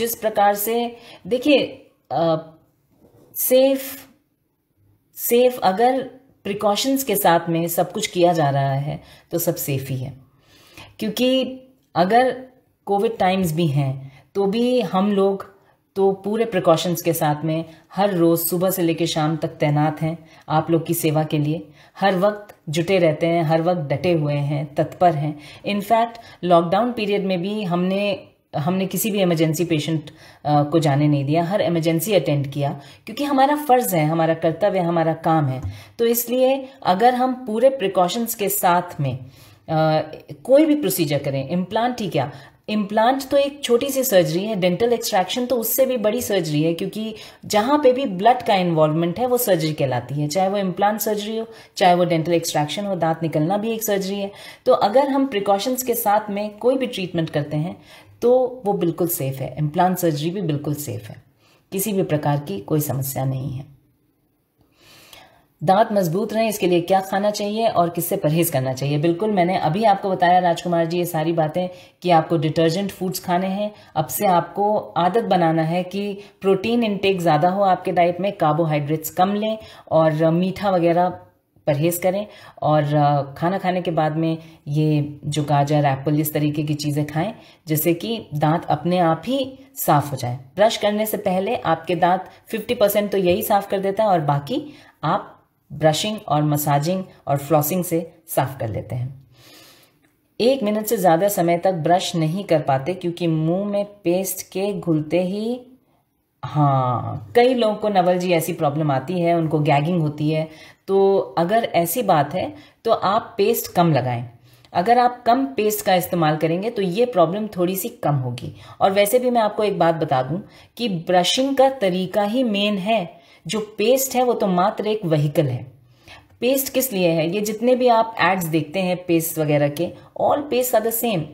जिस प्रकार से देखिए सेफ सेफ अगर प्रिकॉशंस के साथ में सब कुछ किया जा रहा है तो सब सेफ ही है क्योंकि अगर कोविड टाइम्स भी हैं तो भी हम लोग तो पूरे प्रिकॉशंस के साथ में हर रोज़ सुबह से लेकर शाम तक तैनात हैं आप लोग की सेवा के लिए हर वक्त जुटे रहते हैं हर वक्त डटे हुए हैं तत्पर हैं इनफैक्ट लॉकडाउन पीरियड में भी हमने हमने किसी भी इमरजेंसी पेशेंट को जाने नहीं दिया हर इमरजेंसी अटेंड किया क्योंकि हमारा फ़र्ज़ है हमारा कर्तव्य है हमारा काम है तो इसलिए अगर हम पूरे प्रिकॉशंस के साथ में आ, कोई भी प्रोसीजर करें इम्प्लांट ही क्या इम्प्लांट तो एक छोटी सी सर्जरी है डेंटल एक्सट्रैक्शन तो उससे भी बड़ी सर्जरी है क्योंकि जहां पे भी ब्लड का इन्वॉल्वमेंट है वो सर्जरी कहलाती है चाहे वो इम्प्लांट सर्जरी हो चाहे वो डेंटल एक्सट्रैक्शन हो दांत निकलना भी एक सर्जरी है तो अगर हम प्रिकॉशंस के साथ में कोई भी ट्रीटमेंट करते हैं तो वो बिल्कुल सेफ़ है इम्प्लांट सर्जरी भी बिल्कुल सेफ़ है किसी भी प्रकार की कोई समस्या नहीं है दांत मजबूत रहे इसके लिए क्या खाना चाहिए और किससे परहेज करना चाहिए बिल्कुल मैंने अभी आपको बताया राजकुमार जी ये सारी बातें कि आपको डिटर्जेंट फूड्स खाने हैं अब से आपको आदत बनाना है कि प्रोटीन इनटेक ज़्यादा हो आपके डाइट में कार्बोहाइड्रेट्स कम लें और मीठा वगैरह परहेज़ करें और खाना खाने के बाद में ये जो गाजर एप्पल इस तरीके की चीज़ें खाएं जिससे कि दांत अपने आप ही साफ़ हो जाए ब्रश करने से पहले आपके दांत 50 परसेंट तो यही साफ़ कर देता है और बाकी आप ब्रशिंग और मसाजिंग और फ्लॉसिंग से साफ़ कर लेते हैं एक मिनट से ज़्यादा समय तक ब्रश नहीं कर पाते क्योंकि मुंह में पेस्ट के घुलते ही हाँ कई लोगों को नवल जी ऐसी प्रॉब्लम आती है उनको गैगिंग होती है तो अगर ऐसी बात है तो आप पेस्ट कम लगाएं अगर आप कम पेस्ट का इस्तेमाल करेंगे तो ये प्रॉब्लम थोड़ी सी कम होगी और वैसे भी मैं आपको एक बात बता दूं कि ब्रशिंग का तरीका ही मेन है जो पेस्ट है वो तो मात्र एक वहीकल है पेस्ट किस लिए है ये जितने भी आप एड्स देखते हैं पेस्ट वगैरह के all paste are the same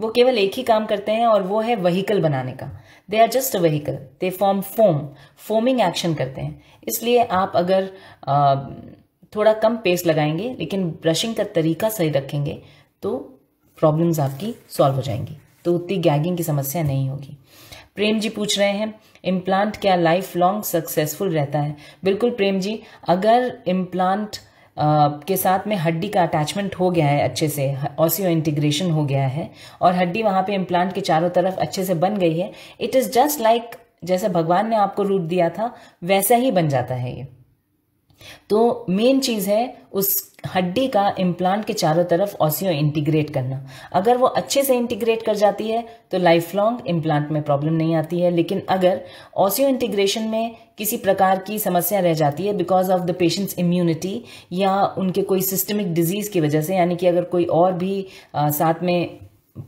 वो केवल एक ही काम करते हैं और वो है वहीकल बनाने का they are just a vehicle they form foam foaming action करते हैं इसलिए आप अगर आ, थोड़ा कम पेस्ट लगाएंगे लेकिन ब्रशिंग का तरीका सही रखेंगे तो प्रॉब्लम्स आपकी सॉल्व हो जाएंगी तो उतनी गैगिंग की समस्या नहीं होगी प्रेम जी पूछ रहे हैं इम्प्लांट क्या लाइफ लॉन्ग सक्सेसफुल रहता है बिल्कुल प्रेम जी अगर इम्प्लांट के साथ में हड्डी का अटैचमेंट हो गया है अच्छे से ऑसियो इंटीग्रेशन हो गया है और हड्डी वहाँ पे इम्प्लांट के चारों तरफ अच्छे से बन गई है इट इज़ जस्ट लाइक जैसे भगवान ने आपको रूट दिया था वैसा ही बन जाता है ये तो मेन चीज़ है उस हड्डी का इम्प्लांट के चारों तरफ ऑसियो इंटीग्रेट करना अगर वो अच्छे से इंटीग्रेट कर जाती है तो लाइफ लॉन्ग इम्प्लांट में प्रॉब्लम नहीं आती है लेकिन अगर ऑसियो इंटीग्रेशन में किसी प्रकार की समस्या रह जाती है because of the patients immunity या उनके कोई सिस्टमिक डिजीज़ की वजह से यानी कि अगर कोई और भी आ, साथ में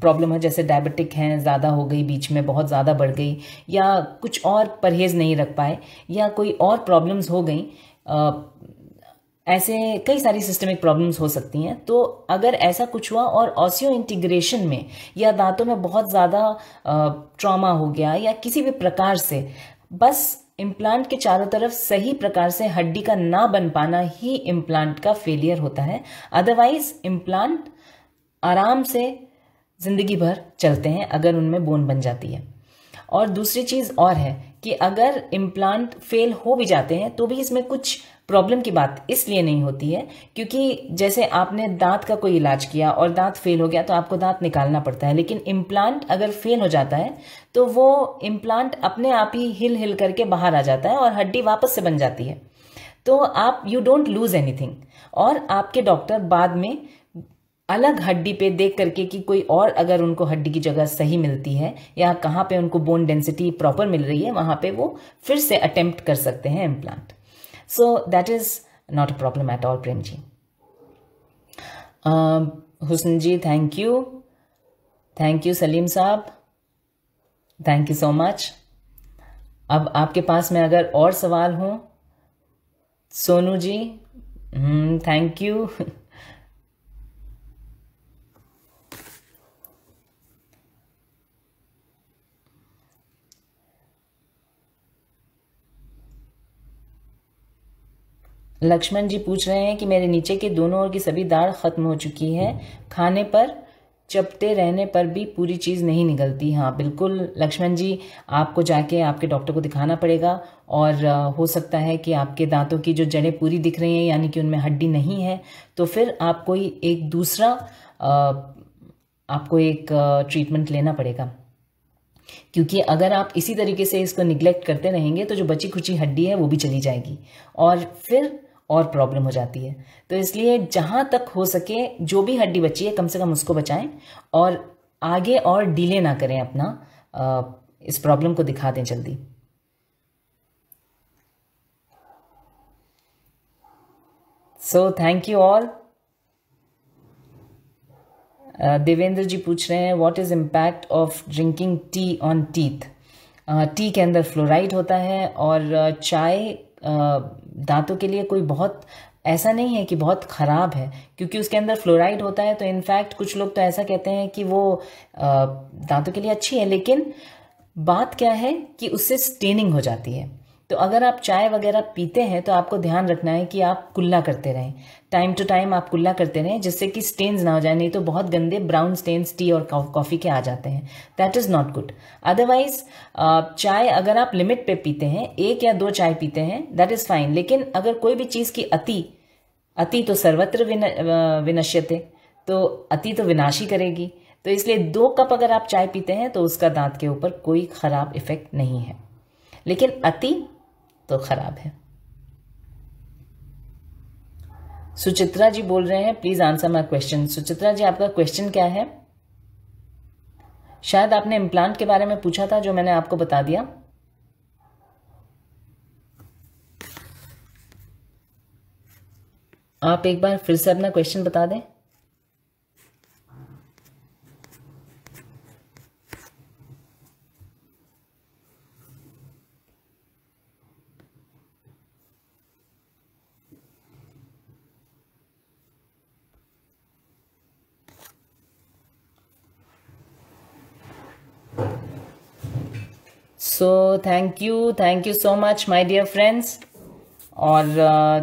प्रॉब्लम है जैसे डायबिटिक हैं ज़्यादा हो गई बीच में बहुत ज़्यादा बढ़ गई या कुछ और परहेज़ नहीं रख पाए या कोई और प्रॉब्लम्स हो गई ऐसे कई सारी सिस्टमिक प्रॉब्लम्स हो सकती हैं तो अगर ऐसा कुछ हुआ और ऑसियो इंटीग्रेशन में या दांतों में बहुत ज़्यादा ट्रॉमा हो गया या किसी भी प्रकार से बस इम्प्लांट के चारों तरफ सही प्रकार से हड्डी का ना बन पाना ही इम्प्लांट का फेलियर होता है अदरवाइज इम्प्लांट आराम से ज़िंदगी भर चलते हैं अगर उनमें बोन बन जाती है और दूसरी चीज़ और है कि अगर इम्प्लांट फेल हो भी जाते हैं तो भी इसमें कुछ प्रॉब्लम की बात इसलिए नहीं होती है क्योंकि जैसे आपने दांत का कोई इलाज किया और दांत फेल हो गया तो आपको दांत निकालना पड़ता है लेकिन इम्प्लांट अगर फेल हो जाता है तो वो इम्प्लांट अपने आप ही हिल हिल करके बाहर आ जाता है और हड्डी वापस से बन जाती है तो आप यू डोंट लूज एनीथिंग और आपके डॉक्टर बाद में अलग हड्डी पे देख करके कि कोई और अगर उनको हड्डी की जगह सही मिलती है या कहाँ पे उनको बोन डेंसिटी प्रॉपर मिल रही है वहाँ पे वो फिर से अटेम्प्ट कर सकते हैं implant So that is not a problem at all, Premji. Um, Husnji, thank you. Thank you Salim साहब थैंक यू सो मच अब आपके पास में अगर और सवाल हों सोनू जी थैंक यू लक्ष्मण जी पूछ रहे हैं कि मेरे नीचे के दोनों ओर की सभी दाढ़ खत्म हो चुकी है खाने पर चपटे रहने पर भी पूरी चीज़ नहीं निकलती हाँ बिल्कुल लक्ष्मण जी आपको जाके आपके डॉक्टर को दिखाना पड़ेगा और हो सकता है कि आपके दांतों की जो जड़ें पूरी दिख रही हैं यानी कि उनमें हड्डी नहीं है तो फिर आप कोई एक दूसरा आपको एक ट्रीटमेंट लेना पड़ेगा क्योंकि अगर आप इसी तरीके से इसको निग्लेक्ट करते रहेंगे तो जो बची खुची हड्डी है वो भी चली जाएगी और फिर और प्रॉब्लम हो जाती है तो इसलिए जहां तक हो सके जो भी हड्डी बची है कम से कम उसको बचाएं और आगे और डीले ना करें अपना इस प्रॉब्लम को दिखा दें जल्दी so thank you all Devendra ji पूछ रहे हैं what is impact of drinking tea on teeth tea के अंदर फ्लोराइड होता है और चाय दांतों के लिए कोई बहुत ऐसा नहीं है कि बहुत ख़राब है क्योंकि उसके अंदर फ्लोराइड होता है तो इनफैक्ट कुछ लोग तो ऐसा कहते हैं कि वो दांतों के लिए अच्छी है लेकिन बात क्या है कि उससे स्टेनिंग हो जाती है तो अगर आप चाय वगैरह पीते हैं तो आपको ध्यान रखना है कि आप कुल्ला करते रहें टाइम टू टाइम आप कुल्ला करते रहें जिससे कि स्टेन्स ना हो जाए नहीं तो बहुत गंदे ब्राउन स्टेन्स टी और कॉफ़ी के आ जाते हैं that is not good otherwise चाय अगर आप लिमिट पे पीते हैं एक या दो चाय पीते हैं दैट इज़ फाइन लेकिन अगर कोई भी चीज़ की अति अति तो सर्वत्र विन, विनश्यते तो अति तो विनाशी करेगी तो इसलिए दो कप अगर आप चाय पीते हैं तो उसका दांत के ऊपर कोई ख़राब इफ़ेक्ट नहीं है लेकिन अति तो ख़राब है सुचित्रा जी बोल रहे हैं please answer my question Suchitra ji आपका क्वेश्चन क्या है शायद आपने इम्प्लांट के बारे में पूछा था जो मैंने आपको बता दिया आप एक बार फिर से अपना क्वेश्चन बता दें so thank you thank you so much my dear friends और uh,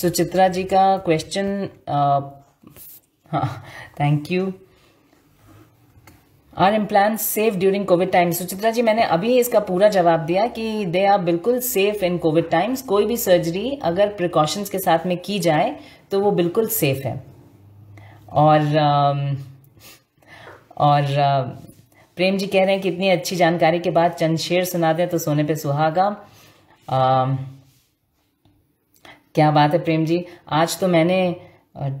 सुचित्रा जी का question thank you are implant safe during COVID times Suchitra ji मैंने अभी इसका पूरा जवाब दिया कि दे आर बिल्कुल सेफ इन कोविड टाइम्स कोई भी सर्जरी अगर प्रिकॉशंस के साथ में की जाए तो वो बिल्कुल सेफ है और um, और uh, प्रेम जी कह रहे हैं कि इतनी अच्छी जानकारी के बाद चंद शेर सुना दें तो सोने पे सुहागा आ, क्या बात है प्रेम जी आज तो मैंने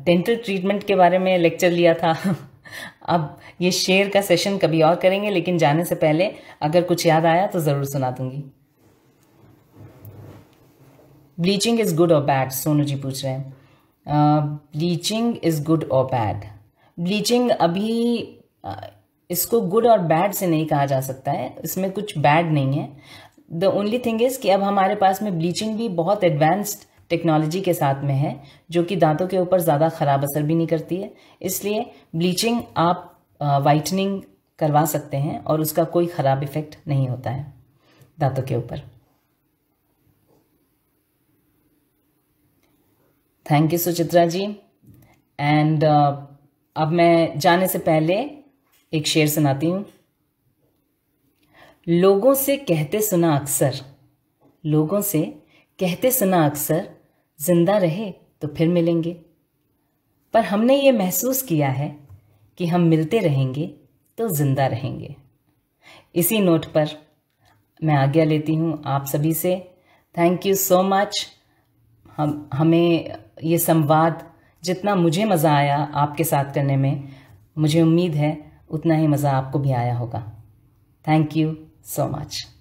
डेंटल ट्रीटमेंट के बारे में लेक्चर लिया था [LAUGHS] अब ये शेर का सेशन कभी और करेंगे लेकिन जाने से पहले अगर कुछ याद आया तो ज़रूर सुना दूंगी ब्लीचिंग इज़ गुड और बैड सोनू जी पूछ रहे हैं ब्लीचिंग इज़ गुड और बैड ब्लीचिंग अभी uh, इसको गुड और बैड से नहीं कहा जा सकता है इसमें कुछ बैड नहीं है द ओनली थिंग इज़ कि अब हमारे पास में ब्लीचिंग भी बहुत एडवांस्ड टेक्नोलॉजी के साथ में है जो कि दांतों के ऊपर ज़्यादा ख़राब असर भी नहीं करती है इसलिए ब्लीचिंग आप वाइटनिंग करवा सकते हैं और उसका कोई ख़राब इफ़ेक्ट नहीं होता है दांतों के ऊपर thank you Suchitra ji and uh, अब मैं जाने से पहले एक शेर सुनाती हूं लोगों से कहते सुना अक्सर लोगों से कहते सुना अक्सर जिंदा रहे तो फिर मिलेंगे पर हमने ये महसूस किया है कि हम मिलते रहेंगे तो ज़िंदा रहेंगे इसी नोट पर मैं आज्ञा लेती हूँ आप सभी से थैंक यू सो मच हम हमें ये संवाद जितना मुझे मज़ा आया आपके साथ करने में मुझे उम्मीद है उतना ही मज़ा आपको भी आया होगा थैंक यू सो मच